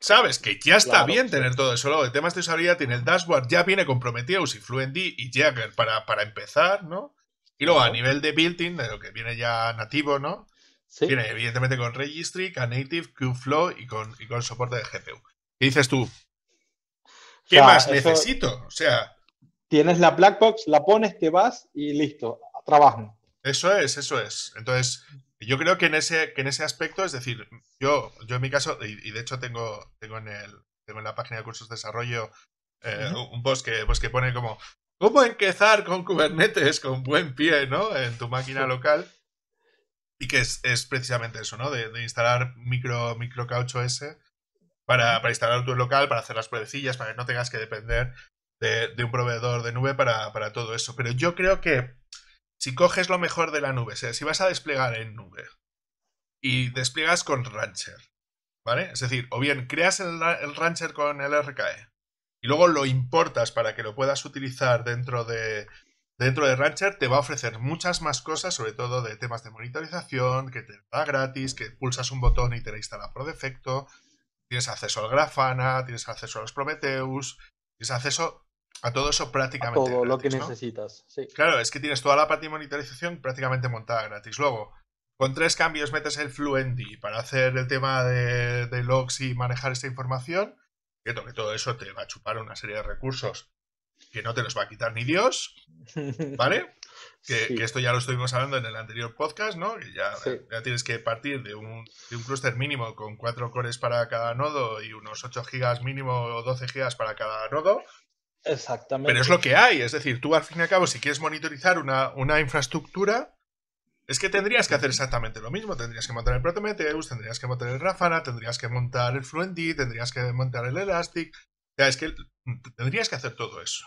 Sabes que ya está bien tener todo eso. Luego, de temas de usabilidad tiene el dashboard, ya viene comprometido y Fluentd y Jagger para, para empezar, ¿no? Y luego, a nivel de building, de lo que viene ya nativo, ¿no? Tiene, evidentemente con Registry, Knative, Qflow y con, con soporte de GPU. ¿Qué dices tú? ¿Qué más necesito? O sea. Tienes la black box, la pones, te vas y listo, trabajo. Eso es, eso es. Entonces, yo creo que en ese, en ese aspecto, es decir, yo, yo en mi caso, y, de hecho tengo, tengo, en la página de cursos de desarrollo eh, un post que, pues que pone como ¿Cómo empezar con Kubernetes con buen pie, ¿no? En tu máquina local. Y que es, precisamente eso, ¿no? De, instalar micro, micro k s para, para instalar tu local, para hacer las pruebecillas, para que no tengas que depender de, un proveedor de nube para, todo eso. Pero yo creo que si coges lo mejor de la nube, si vas a desplegar en nube y despliegas con Rancher, ¿vale? Es decir, o bien creas el Rancher con el RKE y luego lo importas para que lo puedas utilizar dentro de, Dentro de Rancher te va a ofrecer muchas más cosas, sobre todo de temas de monitorización, que te da gratis, que pulsas un botón y te la instala por defecto. Tienes acceso al Grafana, tienes acceso a los Prometheus, tienes acceso a todo eso prácticamente. todo lo que necesitas, Claro, es que tienes toda la parte de monitorización prácticamente montada gratis. Luego, con tres cambios metes el Fluentd para hacer el tema de, de logs y manejar esta información. Que todo eso te va a chupar una serie de recursos que no te los va a quitar ni Dios, *laughs* ¿vale? Que, esto ya lo estuvimos hablando en el anterior podcast, ¿no? Que ya, tienes que partir de un, de clúster mínimo con cuatro cores para cada nodo y unos 8 gigas mínimo o 12 gigas para cada nodo. Exactamente. Pero es lo que hay, es decir, tú al fin y al cabo, si quieres monitorizar una, infraestructura, es que tendrías que hacer exactamente lo mismo. Tendrías que montar el Prometheus, tendrías que montar el Rafana, tendrías que montar el Fluentd, tendrías que montar el Elastic. ya es que tendrías que hacer todo eso.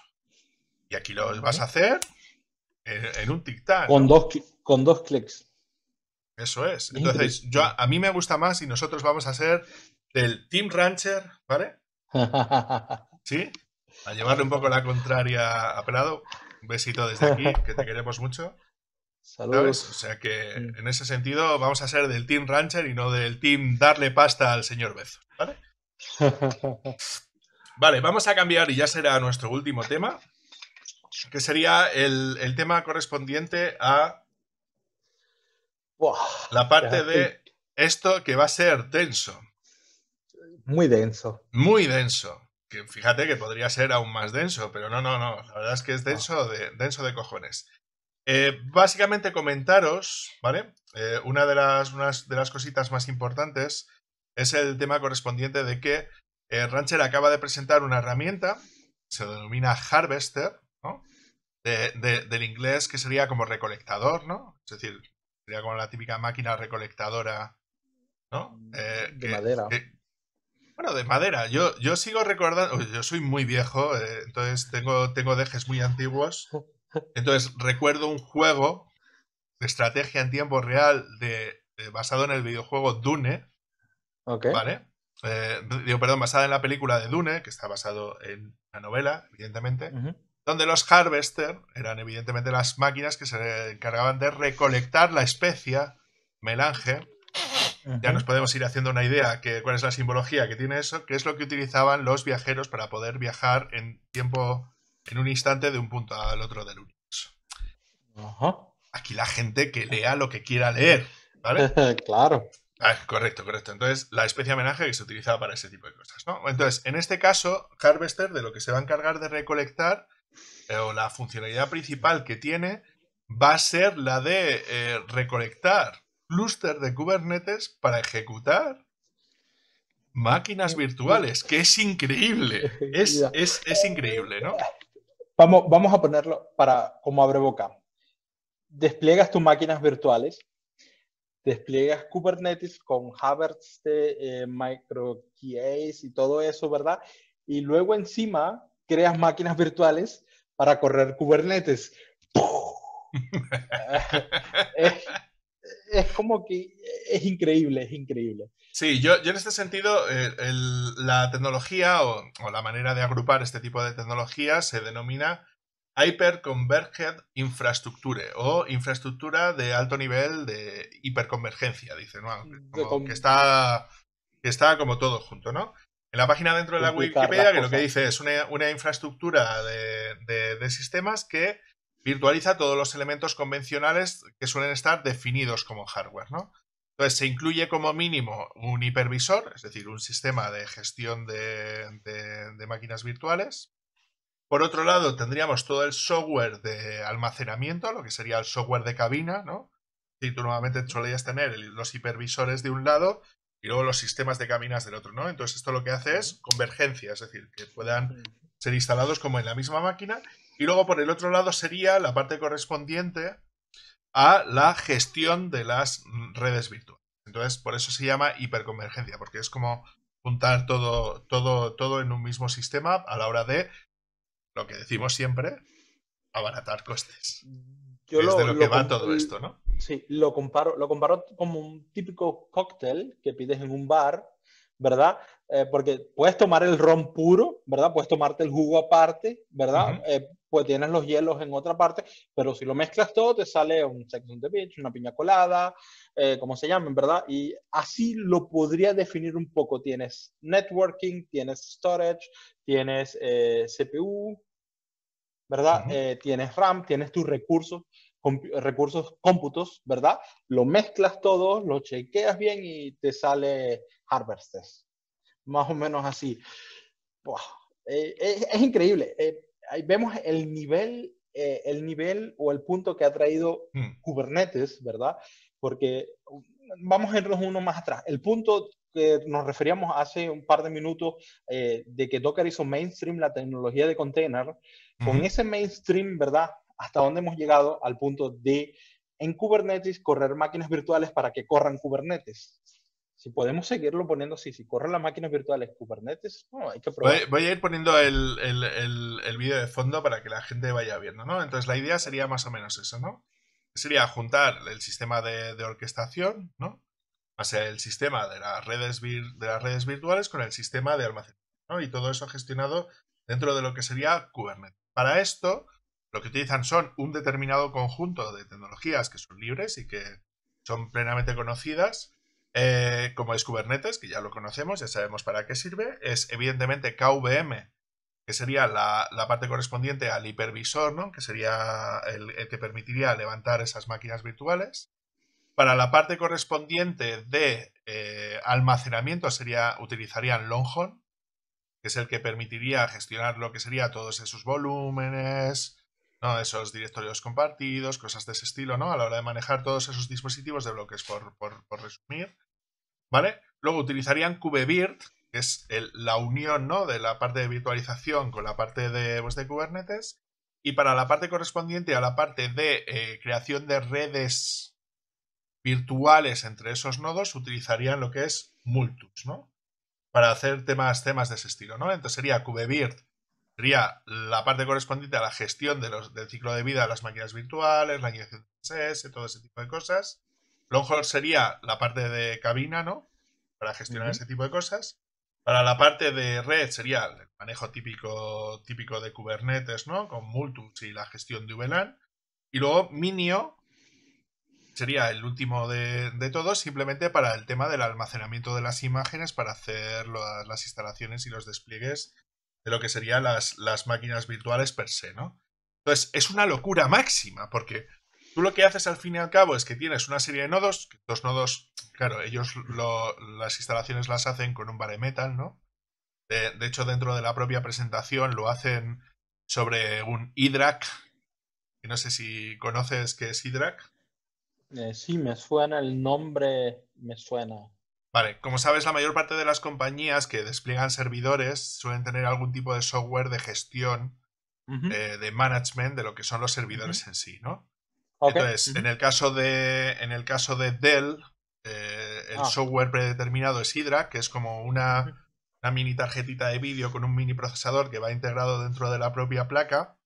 Y aquí lo vas a hacer en, un tic-tac. Con, dos, con dos clics. Eso es. Entonces, yo, a mí me gusta más y nosotros vamos a ser del Team Rancher, ¿vale? *laughs* ¿Sí? A llevarle un poco la contraria a Pelado. Un besito desde aquí, que te queremos mucho. Saludos. O sea que en ese sentido vamos a ser del Team Rancher y no del Team Darle Pasta al señor Bezo, ¿vale? *laughs* Vale, vamos a cambiar y ya será nuestro último tema que sería el, tema correspondiente a la parte de esto que va a ser denso. Muy denso. Muy denso. Que fíjate que podría ser aún más denso, pero no, no, no. La verdad es que es denso ah. de, denso de cojones. Eh, básicamente comentaros, ¿vale? Eh, una, de las, unas de las cositas más importantes es el tema correspondiente de que eh, Rancher acaba de presentar una herramienta, se denomina Harvester, ¿no? del inglés que sería como recolectador, ¿no? Es decir, sería como la típica máquina recolectadora, ¿no? Mm, eh, de madera. bueno, de madera. Yo, yo sigo recordando, yo soy muy viejo, eh, entonces tengo, tengo dejes muy antiguos. Entonces recuerdo un juego de estrategia en tiempo real de, basado en el videojuego Dune. Okay. ¿Vale? Eh, digo, perdón, basada en la película de Dune, que está basado en la novela, evidentemente donde los harvester eran evidentemente las máquinas que se encargaban de recolectar la especie melange. Ya nos podemos ir haciendo una idea que cuál es la simbología que tiene eso, que es lo que utilizaban los viajeros para poder viajar en tiempo, en un instante de un punto al otro del universo. Aquí la gente que lea lo que quiera leer, ¿vale? *laughs* claro. Ah, correcto, correcto. Entonces, la especie melange que se utilizaba para ese tipo de cosas, Entonces, en este caso, Harvester de lo que se va a encargar de recolectar la funcionalidad principal que tiene va a ser la de eh, recolectar clúster de Kubernetes para ejecutar máquinas virtuales, que es increíble, es, increíble, ¿no? Vamos, vamos a ponerlo para, como abre boca. Despliegas tus máquinas virtuales, despliegas Kubernetes con de eh, y todo eso, ¿verdad? Y luego encima creas máquinas virtuales para correr Kubernetes. *laughs* es, como que es increíble, es increíble. Sí, yo, en este sentido, eh, la tecnología o, la manera de agrupar este tipo de tecnología se denomina Hyperconverged Infrastructure o infraestructura de alto nivel de hiperconvergencia, dice, ¿no? está, que está como todo junto, ¿no? En la página dentro de la Wikipedia, que lo que dice es una, infraestructura de, sistemas que virtualiza todos los elementos convencionales que suelen estar definidos como hardware, ¿no? Entonces se incluye como mínimo un hipervisor, es decir, un sistema de gestión de, máquinas virtuales. Por otro lado, tendríamos todo el software de almacenamiento, lo que sería el software de cabina, ¿no? Si tú normalmente solías tener los hipervisores de un lado y luego los sistemas de caminas del otro, ¿no? Entonces esto lo que hace es convergencia, es decir, que puedan ser instalados como en la misma máquina y luego por el otro lado sería la parte correspondiente a la gestión de las redes virtuales. Entonces por eso se llama hiperconvergencia, porque es como juntar todo, todo, todo en un mismo sistema a la hora de, lo que decimos siempre, abaratar costes. es de lo que va todo esto, ¿no? Sí, lo comparo, lo comparo como un típico cóctel que pides en un bar, ¿verdad? Eh, porque puedes tomar el ron puro, ¿verdad? Puedes tomarte el jugo aparte, ¿verdad? Eh, pues tienes los hielos en otra parte, pero si lo mezclas todo te sale un sex on the una piña colada, eh, como se llamen, ¿verdad? Y así lo podría definir un poco. Tienes networking, tienes storage, tienes CPU, ¿verdad? tienes RAM, tienes tus recursos recursos cómputos, ¿verdad? Lo mezclas todo, lo chequeas bien y te sale harvestes, Más o menos así. Eh, eh, es, increíble. Eh, ahí vemos el nivel, el nivel o el punto que ha traído hmm. Kubernetes, ¿verdad? Porque mm, vamos a irnos uno más atrás. El punto que nos referíamos hace un par de minutos de que Docker hizo mainstream la tecnología de container, con ese mainstream, ¿verdad? hasta dónde hemos llegado al punto de en Kubernetes correr máquinas virtuales para que corran Kubernetes. Si podemos seguirlo poniendo así, si corren las máquinas virtuales Kubernetes, no, hay que probar. Voy, a ir poniendo el, vídeo de fondo para que la gente vaya viendo, ¿no? Entonces la idea sería más o menos eso, ¿no? Sería juntar el sistema de, orquestación, ¿no? O sea, el sistema de las redes, de las redes virtuales con el sistema de almacenamiento, ¿no? Y todo eso gestionado dentro de lo que sería Kubernetes. Para esto, lo que utilizan son un determinado conjunto de tecnologías que son libres y que son plenamente conocidas, eh, como es Kubernetes, que ya lo conocemos, ya sabemos para qué sirve, es evidentemente KVM, que sería la, parte correspondiente al hipervisor, que sería el, que permitiría levantar esas máquinas virtuales. Para la parte correspondiente de eh, almacenamiento sería, utilizarían Longhorn, que es el que permitiría gestionar lo que sería todos esos volúmenes, ¿no? Esos directorios compartidos, cosas de ese estilo, ¿no? A la hora de manejar todos esos dispositivos de bloques, por, resumir, ¿vale? Luego utilizarían KubeVirt, que es la unión, ¿no? De la parte de virtualización con la parte de, pues, de Kubernetes. Y para la parte correspondiente a la parte de eh, creación de redes virtuales entre esos nodos, utilizarían lo que es Multus, ¿no? Para hacer temas, temas de ese estilo, ¿no? Entonces sería KubeVirt sería la parte correspondiente a la gestión del ciclo de vida de las máquinas virtuales, la inyección de CSS, todo ese tipo de cosas. Longhorn sería la parte de cabina, ¿no? Para gestionar ese tipo de cosas. Para la parte de red sería el manejo típico, típico de Kubernetes, ¿no? Con Multus y la gestión de VLAN. Y luego Minio sería el último de, todos, simplemente para el tema del almacenamiento de las imágenes, para hacer las instalaciones y los despliegues de lo que serían las, máquinas virtuales per se, ¿no? Entonces, es una locura máxima, porque tú lo que haces al fin y al cabo es que tienes una serie de nodos, los nodos, claro, ellos las instalaciones las hacen con un bare metal, ¿no? De, hecho, dentro de la propia presentación lo hacen sobre un IDRAC, que no sé si conoces qué es IDRAC. Eh, sí, me suena el nombre, me suena. Vale, como sabes, la mayor parte de las compañías que despliegan servidores suelen tener algún tipo de software de gestión, eh, de management de lo que son los servidores en sí, ¿no? Entonces, en, el caso de, en el caso de Dell, eh, el ah. software predeterminado es Hydra, que es como una, mini tarjetita de vídeo con un mini procesador que va integrado dentro de la propia placa.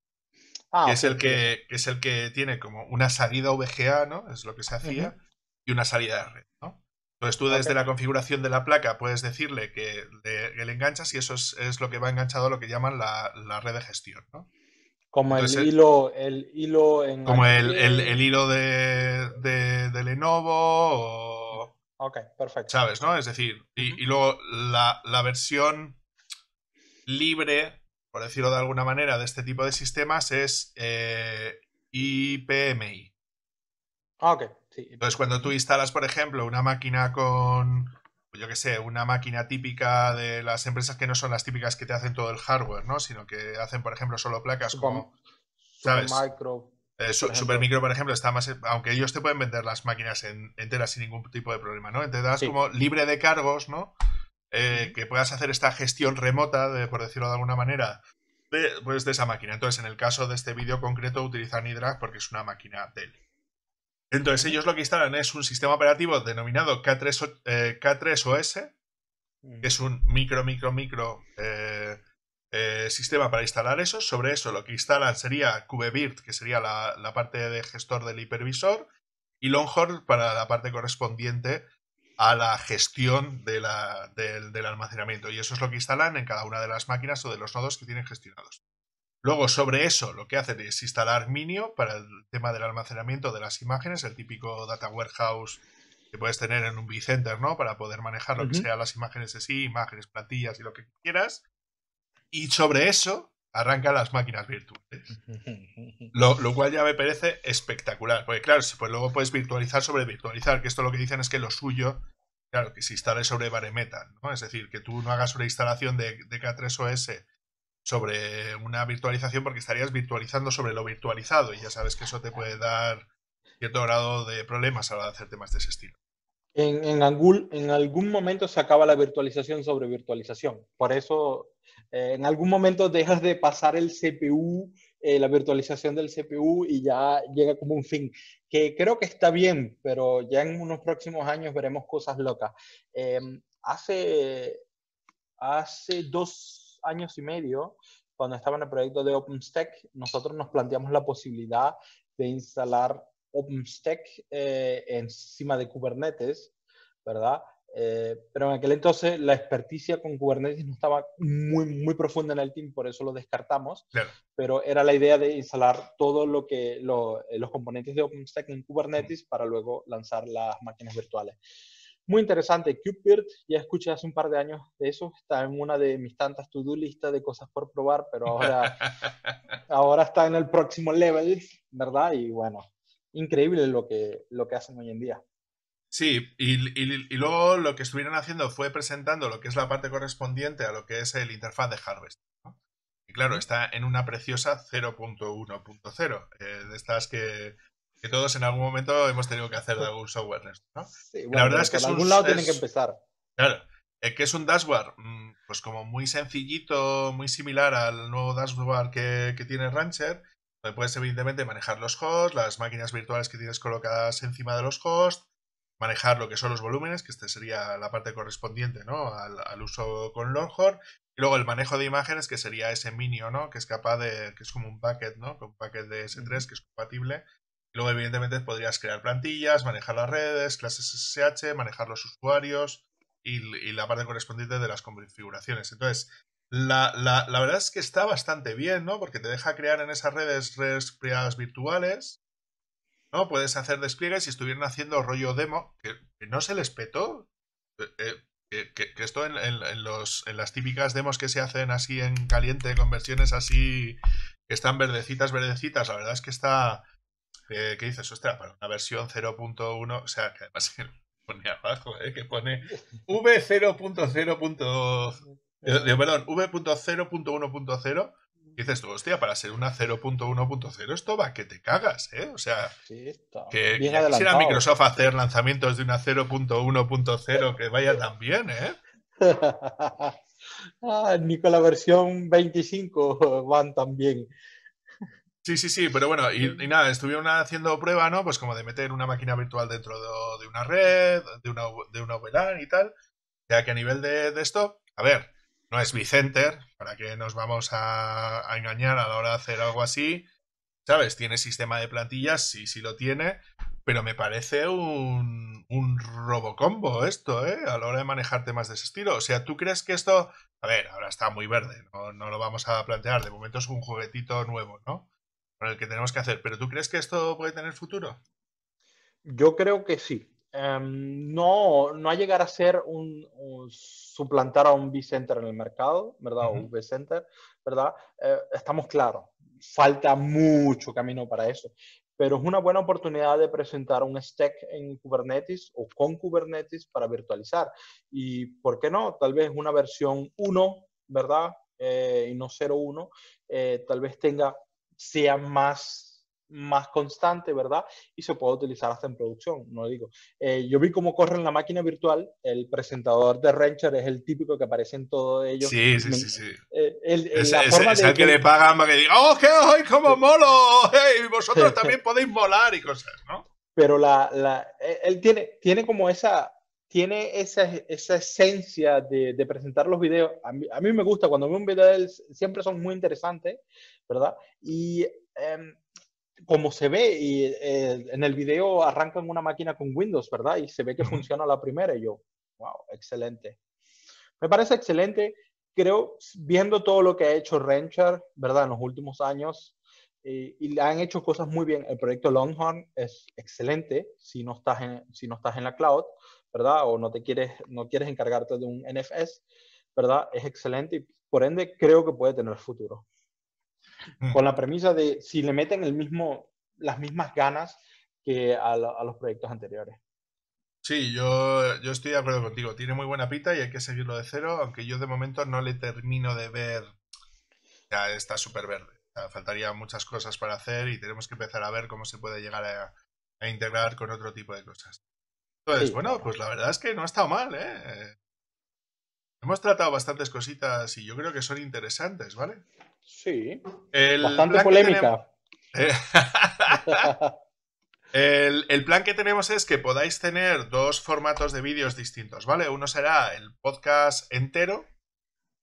Ah, es el que, que, es el que tiene como una salida VGA, ¿no? Es lo que se hacía, y una salida de red, ¿no? Entonces tú desde la configuración de la placa puedes decirle que le, enganchas y eso es, lo que va enganchado a lo que llaman la, red de gestión. ¿no? Como el hilo, el hilo en Como el, hilo de, de, Lenovo o, Ok, perfecto. ¿Sabes, no? Es decir, y, luego la, versión libre, por decirlo de alguna manera, de este tipo de sistemas es IPMI. Eh, ah, ok, entonces, cuando tú instalas, por ejemplo, una máquina con, yo qué sé, una máquina típica de las empresas que no son las típicas que te hacen todo el hardware, ¿no? Sino que hacen, por ejemplo, solo placas como... ¿Sabes? Supermicro. Eh, Supermicro, por ejemplo, está más... Aunque ellos te pueden vender las máquinas enteras sin ningún tipo de problema, ¿no? Te das como libre de cargos, ¿no? Eh, que puedas hacer esta gestión remota, por decirlo de alguna manera, pues, de, esa máquina. Entonces, en el caso de este vídeo concreto, utilizan Nidrag porque es una máquina Dell. Entonces ellos lo que instalan es un sistema operativo denominado K3, eh, K3OS, que es un micro, micro, micro eh, eh, sistema para instalar eso. Sobre eso lo que instalan sería QBIRT, que sería la, parte de gestor del hipervisor, y Longhorn para la parte correspondiente a la gestión del almacenamiento. Y eso es lo que instalan en cada una de las máquinas o de los nodos que tienen gestionados. Luego, sobre eso, lo que hacen es instalar Minio para el tema del almacenamiento de las imágenes, el típico data warehouse que puedes tener en un vCenter, ¿no? Para poder manejar lo que sea las imágenes de sí, imágenes, platillas y lo que quieras. Y sobre eso arranca las máquinas virtuales. *laughs* Lo, cual ya me parece espectacular. Porque claro, pues luego puedes virtualizar sobre virtualizar, que esto lo que dicen es que lo suyo, claro, que se instale sobre bare metal, ¿no? Es decir, que tú no hagas una instalación de, de K3OS sobre una virtualización porque estarías virtualizando sobre lo virtualizado y ya sabes que eso te puede dar cierto grado de problemas a la hora de hacer temas de ese estilo. En, en, en algún momento se acaba la virtualización sobre virtualización. Por eso, eh, en algún momento dejas de pasar el CPU, eh, la virtualización del CPU y ya llega como un fin, que creo que está bien, pero ya en unos próximos años veremos cosas locas. Em, hace, hace dos años y medio, cuando estaba en el proyecto de OpenStack, nosotros nos planteamos la posibilidad de instalar OpenStack eh, encima de Kubernetes, ¿verdad? Eh, pero en aquel entonces la experticia con Kubernetes no estaba muy, muy profunda en el team, por eso lo descartamos. Pero era la idea de instalar todo lo que los componentes de OpenStack en Kubernetes para luego lanzar las máquinas virtuales. Muy interesante, Cupid, ya escuché hace un par de años de eso, está en una de mis tantas to-do listas de cosas por probar, pero ahora, *laughs* ahora está en el próximo level, ¿verdad? Y bueno, increíble lo que, lo que hacen hoy en día. Sí, y, luego lo que estuvieron haciendo fue presentando lo que es la parte correspondiente a lo que es el interfaz de Harvest. Y claro, está en una preciosa 0.1.0, eh, de estas que que todos en algún momento hemos tenido que hacer de algún software. ¿no? la verdad es que algún lado tienen que empezar. Claro, que es un dashboard? Mm, pues como muy sencillito, muy similar al nuevo dashboard que, tiene Rancher, donde puedes evidentemente manejar los hosts, las máquinas virtuales que tienes colocadas encima de los hosts, manejar lo que son los volúmenes, que esta sería la parte correspondiente ¿no? al, uso con Longhorn, y luego el manejo de imágenes, que sería ese minio, ¿no? que es capaz de, que es como un packet, ¿no? un packet de S3 que es compatible Luego, evidentemente, podrías crear plantillas, manejar las redes, clases SSH, manejar los usuarios y, la parte correspondiente de las configuraciones. Entonces, la, la, verdad es que está bastante bien, ¿no? Porque te deja crear en esas redes redes virtuales, ¿no? Puedes hacer despliegues si estuvieran haciendo rollo demo, que, no se les petó. Eh, eh, que, esto en, los, en, las típicas demos que se hacen así en caliente, con versiones así que están verdecitas, verdecitas, la verdad es que está, Qué dices, ostras, para una versión 0.1, o sea, que además pone abajo, eh, que pone V0.0. *laughs* Eh, eh, perdón, V.0.1.0. Dices tú, hostia, para ser una 0.1.0 esto va que te cagas, ¿eh? O sea, que, quisiera Microsoft hacer lanzamientos de una 0.1.0 que vaya tan bien, ¿eh? *laughs* Ah, ni con la versión 25 van tan bien. Sí, sí, sí, pero bueno, y, nada, estuvieron haciendo prueba, ¿no? Pues como de meter una máquina virtual dentro de, una red, de una, de una VLAN y tal. Ya que a nivel de, esto, a ver, no es Vicenter, para qué nos vamos a, engañar a la hora de hacer algo así. ¿Sabes? Tiene sistema de plantillas, sí, sí lo tiene, pero me parece un, un robocombo esto, ¿eh? A la hora de manejar temas de ese estilo. O sea, ¿tú crees que esto... A ver, ahora está muy verde, no, no lo vamos a plantear, de momento es un juguetito nuevo, ¿no? el que tenemos que hacer. ¿Pero tú crees que esto puede tener futuro? Yo creo que sí. Em, no, no a llegar a ser un, suplantar a un vCenter en el mercado, ¿verdad? un vCenter, ¿verdad? Eh, estamos claros, falta mucho camino para eso, pero es una buena oportunidad de presentar un stack en Kubernetes o con Kubernetes para virtualizar. Y, ¿por qué no? Tal vez una versión 1, ¿verdad? Eh, y no 0.1, eh, tal vez tenga sea más, más constante, ¿verdad? Y se puede utilizar hasta en producción, no digo. Eh, yo vi cómo corre en la máquina virtual, el presentador de Rancher es el típico que aparece en todo ello. Sí, sí, sí. sí. Eh, es, el que, le pagan que diga, ¡oh, qué hoy como molo! Oh, ¡Hey, vosotros *laughs* también podéis volar! y cosas, ¿no? Pero la, la, e, él tiene, tiene como esa, tiene esa, esencia de, presentar los videos. A mí, me gusta, cuando veo un video de él, siempre son muy interesantes, ¿verdad? Y em, como se ve, y, eh, en el video arrancan una máquina con Windows, ¿verdad? Y se ve que funciona la primera. Y yo, wow, excelente. Me parece excelente, creo, viendo todo lo que ha hecho Rancher, ¿verdad? En los últimos años. y han hecho cosas muy bien. El proyecto Longhorn es excelente si no estás si no estás en la cloud, ¿verdad? O no te quieres, no quieres encargarte de un NFS, ¿verdad? Es excelente y por ende creo que puede tener futuro. Mm. Con la premisa de si le meten el mismo, las mismas ganas que a, los proyectos anteriores. Sí, yo, yo estoy de acuerdo contigo. Tiene muy buena pita y hay que seguirlo de cero, aunque yo de momento no le termino de ver. Ya está súper verde. O faltaría muchas cosas para hacer y tenemos que empezar a ver cómo se puede llegar a integrar con otro tipo de cosas. Entonces, pues bueno, pues la verdad es que no ha estado mal, ¿eh? ¿eh? Hemos tratado bastantes cositas y yo creo que son interesantes, ¿vale? Sí. Bastante polémica. Eh, *laughs* el, plan que tenemos es que podáis tener dos formatos de vídeos distintos, ¿vale? Uno será el podcast entero,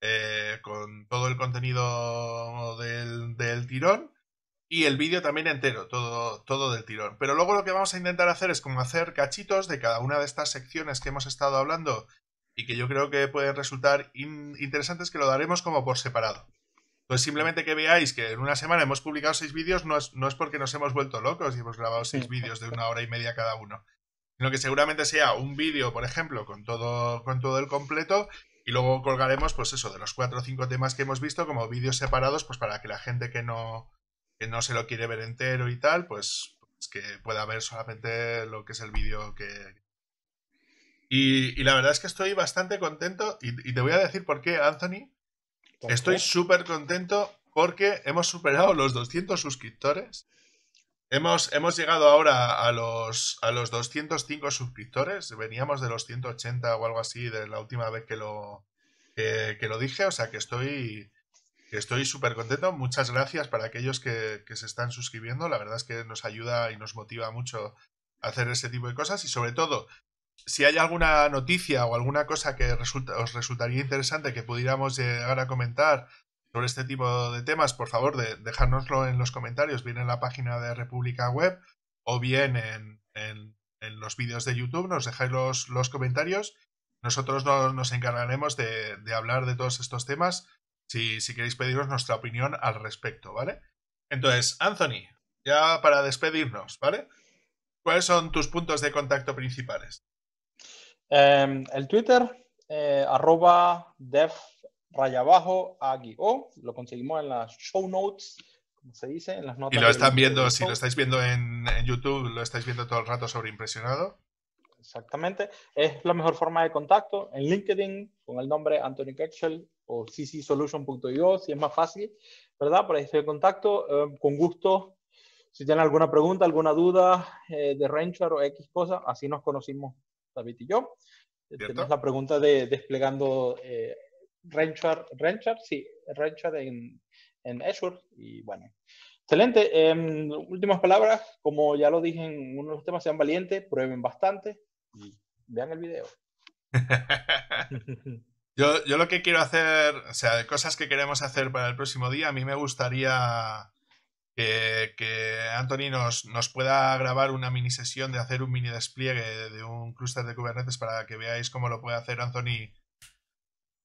eh, con todo el contenido del, del tirón, y el vídeo también entero, todo, todo del tirón. Pero luego lo que vamos a intentar hacer es como hacer cachitos de cada una de estas secciones que hemos estado hablando y que yo creo que pueden resultar interesantes que lo daremos como por separado. Pues simplemente que veáis que en una semana hemos publicado seis vídeos no es, no es porque nos hemos vuelto locos y hemos grabado seis vídeos de una hora y media cada uno. Sino que seguramente sea un vídeo, por ejemplo, con todo, con todo el completo y luego colgaremos pues eso, de los cuatro o cinco temas que hemos visto como vídeos separados pues para que la gente que no que no se lo quiere ver entero y tal, pues, pues, que pueda ver solamente lo que es el vídeo que... Y, la verdad es que estoy bastante contento y, te voy a decir por qué, Anthony. estoy súper contento porque hemos superado los 200 suscriptores. Hemos, hemos llegado ahora a los, a los 205 suscriptores. Veníamos de los 180 o algo así de la última vez que lo, que lo dije. O sea que estoy, Estoy súper contento. Muchas gracias para aquellos que, se están suscribiendo. La verdad es que nos ayuda y nos motiva mucho hacer ese tipo de cosas. Y sobre todo, si hay alguna noticia o alguna cosa que os resultaría interesante que pudiéramos llegar a comentar sobre este tipo de temas, por favor, dejárnoslo en los comentarios, bien en la página de República Web o bien en, los vídeos de YouTube. Nos dejáis los, comentarios. Nosotros nos encargaremos de hablar de todos estos temas si, queréis pediros nuestra opinión al respecto, ¿vale? Entonces, Anthony, ya para despedirnos, ¿vale? ¿Cuáles son tus puntos de contacto principales? Em, el Twitter, eh, arroba def raya abajo o, Lo conseguimos en las show notes, como se dice, en las notas. Y lo están viendo, si lo estáis viendo en, YouTube, lo estáis viendo todo el rato sobreimpresionado. Exactamente. Es la mejor forma de contacto. En LinkedIn, con el nombre Anthony Ketchel, o ccsolution.io si es más fácil, ¿verdad? Por ahí contacto, eh, con gusto. Si tienen alguna pregunta, alguna duda eh, de Rancher o X cosa, así nos conocimos David y yo. Eh, tenemos la pregunta de desplegando eh, Rancher, Rancher, sí, Rancher en, en Azure y bueno. Excelente. Em, últimas palabras, como ya lo dije en uno de los temas, sean valientes, prueben bastante y vean el video. *laughs* Yo, lo que quiero hacer, o sea, cosas que queremos hacer para el próximo día, a mí me gustaría que, que Anthony nos, nos, pueda grabar una mini sesión de hacer un mini despliegue de un clúster de Kubernetes para que veáis cómo lo puede hacer Anthony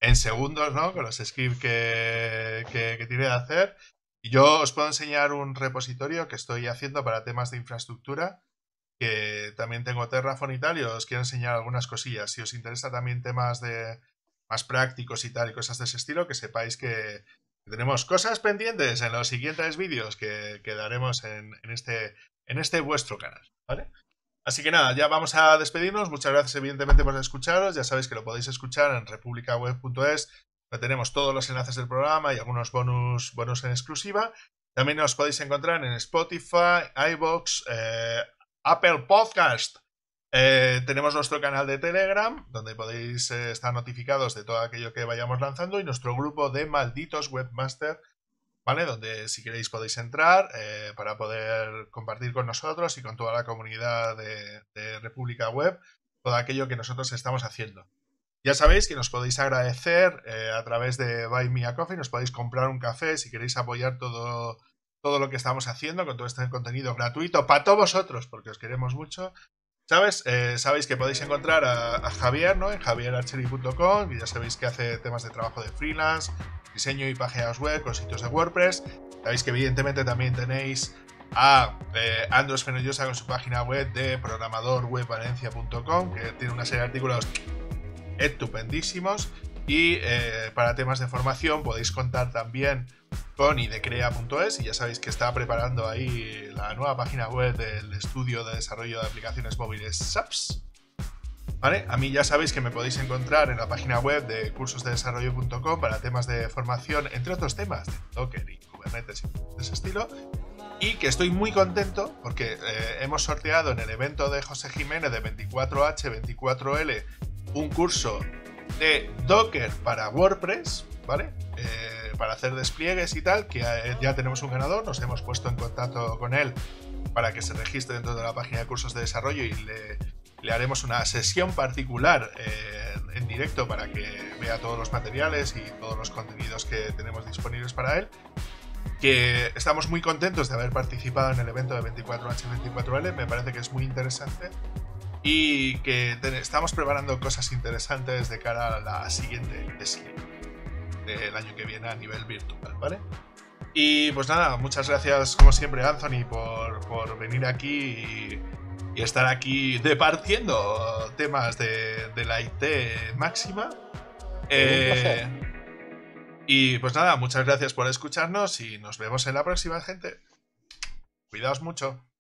en segundos, ¿no? Con los scripts que, que, que tiene de hacer. Y yo os puedo enseñar un repositorio que estoy haciendo para temas de infraestructura que también tengo Terraform y tal, y os quiero enseñar algunas cosillas. Si os interesa también temas de más prácticos y tal y cosas de ese estilo, que sepáis que tenemos cosas pendientes en los siguientes vídeos que, daremos en, este, en este vuestro canal, ¿vale? Así que nada, ya vamos a despedirnos. Muchas gracias evidentemente por escucharos. Ya sabéis que lo podéis escuchar en republicaweb.es. Tenemos todos los enlaces del programa y algunos bonus, bonus en exclusiva. También os podéis encontrar en Spotify, iBox, eh, Apple Podcast, eh, tenemos nuestro canal de Telegram, donde podéis eh, estar notificados de todo aquello que vayamos lanzando, y nuestro grupo de malditos webmaster, ¿vale? Donde si queréis podéis entrar eh, para poder compartir con nosotros y con toda la comunidad de, República Web todo aquello que nosotros estamos haciendo. Ya sabéis que nos podéis agradecer a través de Buy Me a Coffee, nos podéis comprar un café si queréis apoyar todo, todo lo que estamos haciendo con todo este contenido gratuito para todos vosotros, porque os queremos mucho ¿Sabes? Eh, sabéis que podéis encontrar a, Javier, ¿no? En javierarchery.com, y ya sabéis que hace temas de trabajo de freelance, diseño y páginas web con sitios de WordPress. Sabéis que evidentemente también tenéis a eh, Andros Fenollosa con su página web de programadorwebvalencia.com, que tiene una serie de artículos estupendísimos. Y eh, para temas de formación podéis contar también crea.es y ya sabéis que está preparando ahí la nueva página web del estudio de desarrollo de aplicaciones móviles SAPS. ¿Vale? A mí ya sabéis que me podéis encontrar en la página web de cursosdesarrollo.com para temas de formación, entre otros temas de Docker y Kubernetes y de ese estilo. Y que estoy muy contento porque eh, hemos sorteado en el evento de José Jiménez de 24H, 24L un curso de Docker para WordPress, ¿vale? Eh, para hacer despliegues y tal, que eh, ya tenemos un ganador, nos hemos puesto en contacto con él para que se registre dentro de la página de cursos de desarrollo y le, haremos una sesión particular eh, en directo para que vea todos los materiales y todos los contenidos que tenemos disponibles para él. Que estamos muy contentos de haber participado en el evento de 24H24L, me parece que es muy interesante y que estamos preparando cosas interesantes de cara a la siguiente. sesión del año que viene a nivel virtual, ¿vale? Y pues nada, muchas gracias como siempre Anthony por, por venir aquí y, estar aquí departiendo temas de, la IT máxima. Eh, y pues nada, muchas gracias por escucharnos y nos vemos en la próxima, gente. Cuidaos mucho.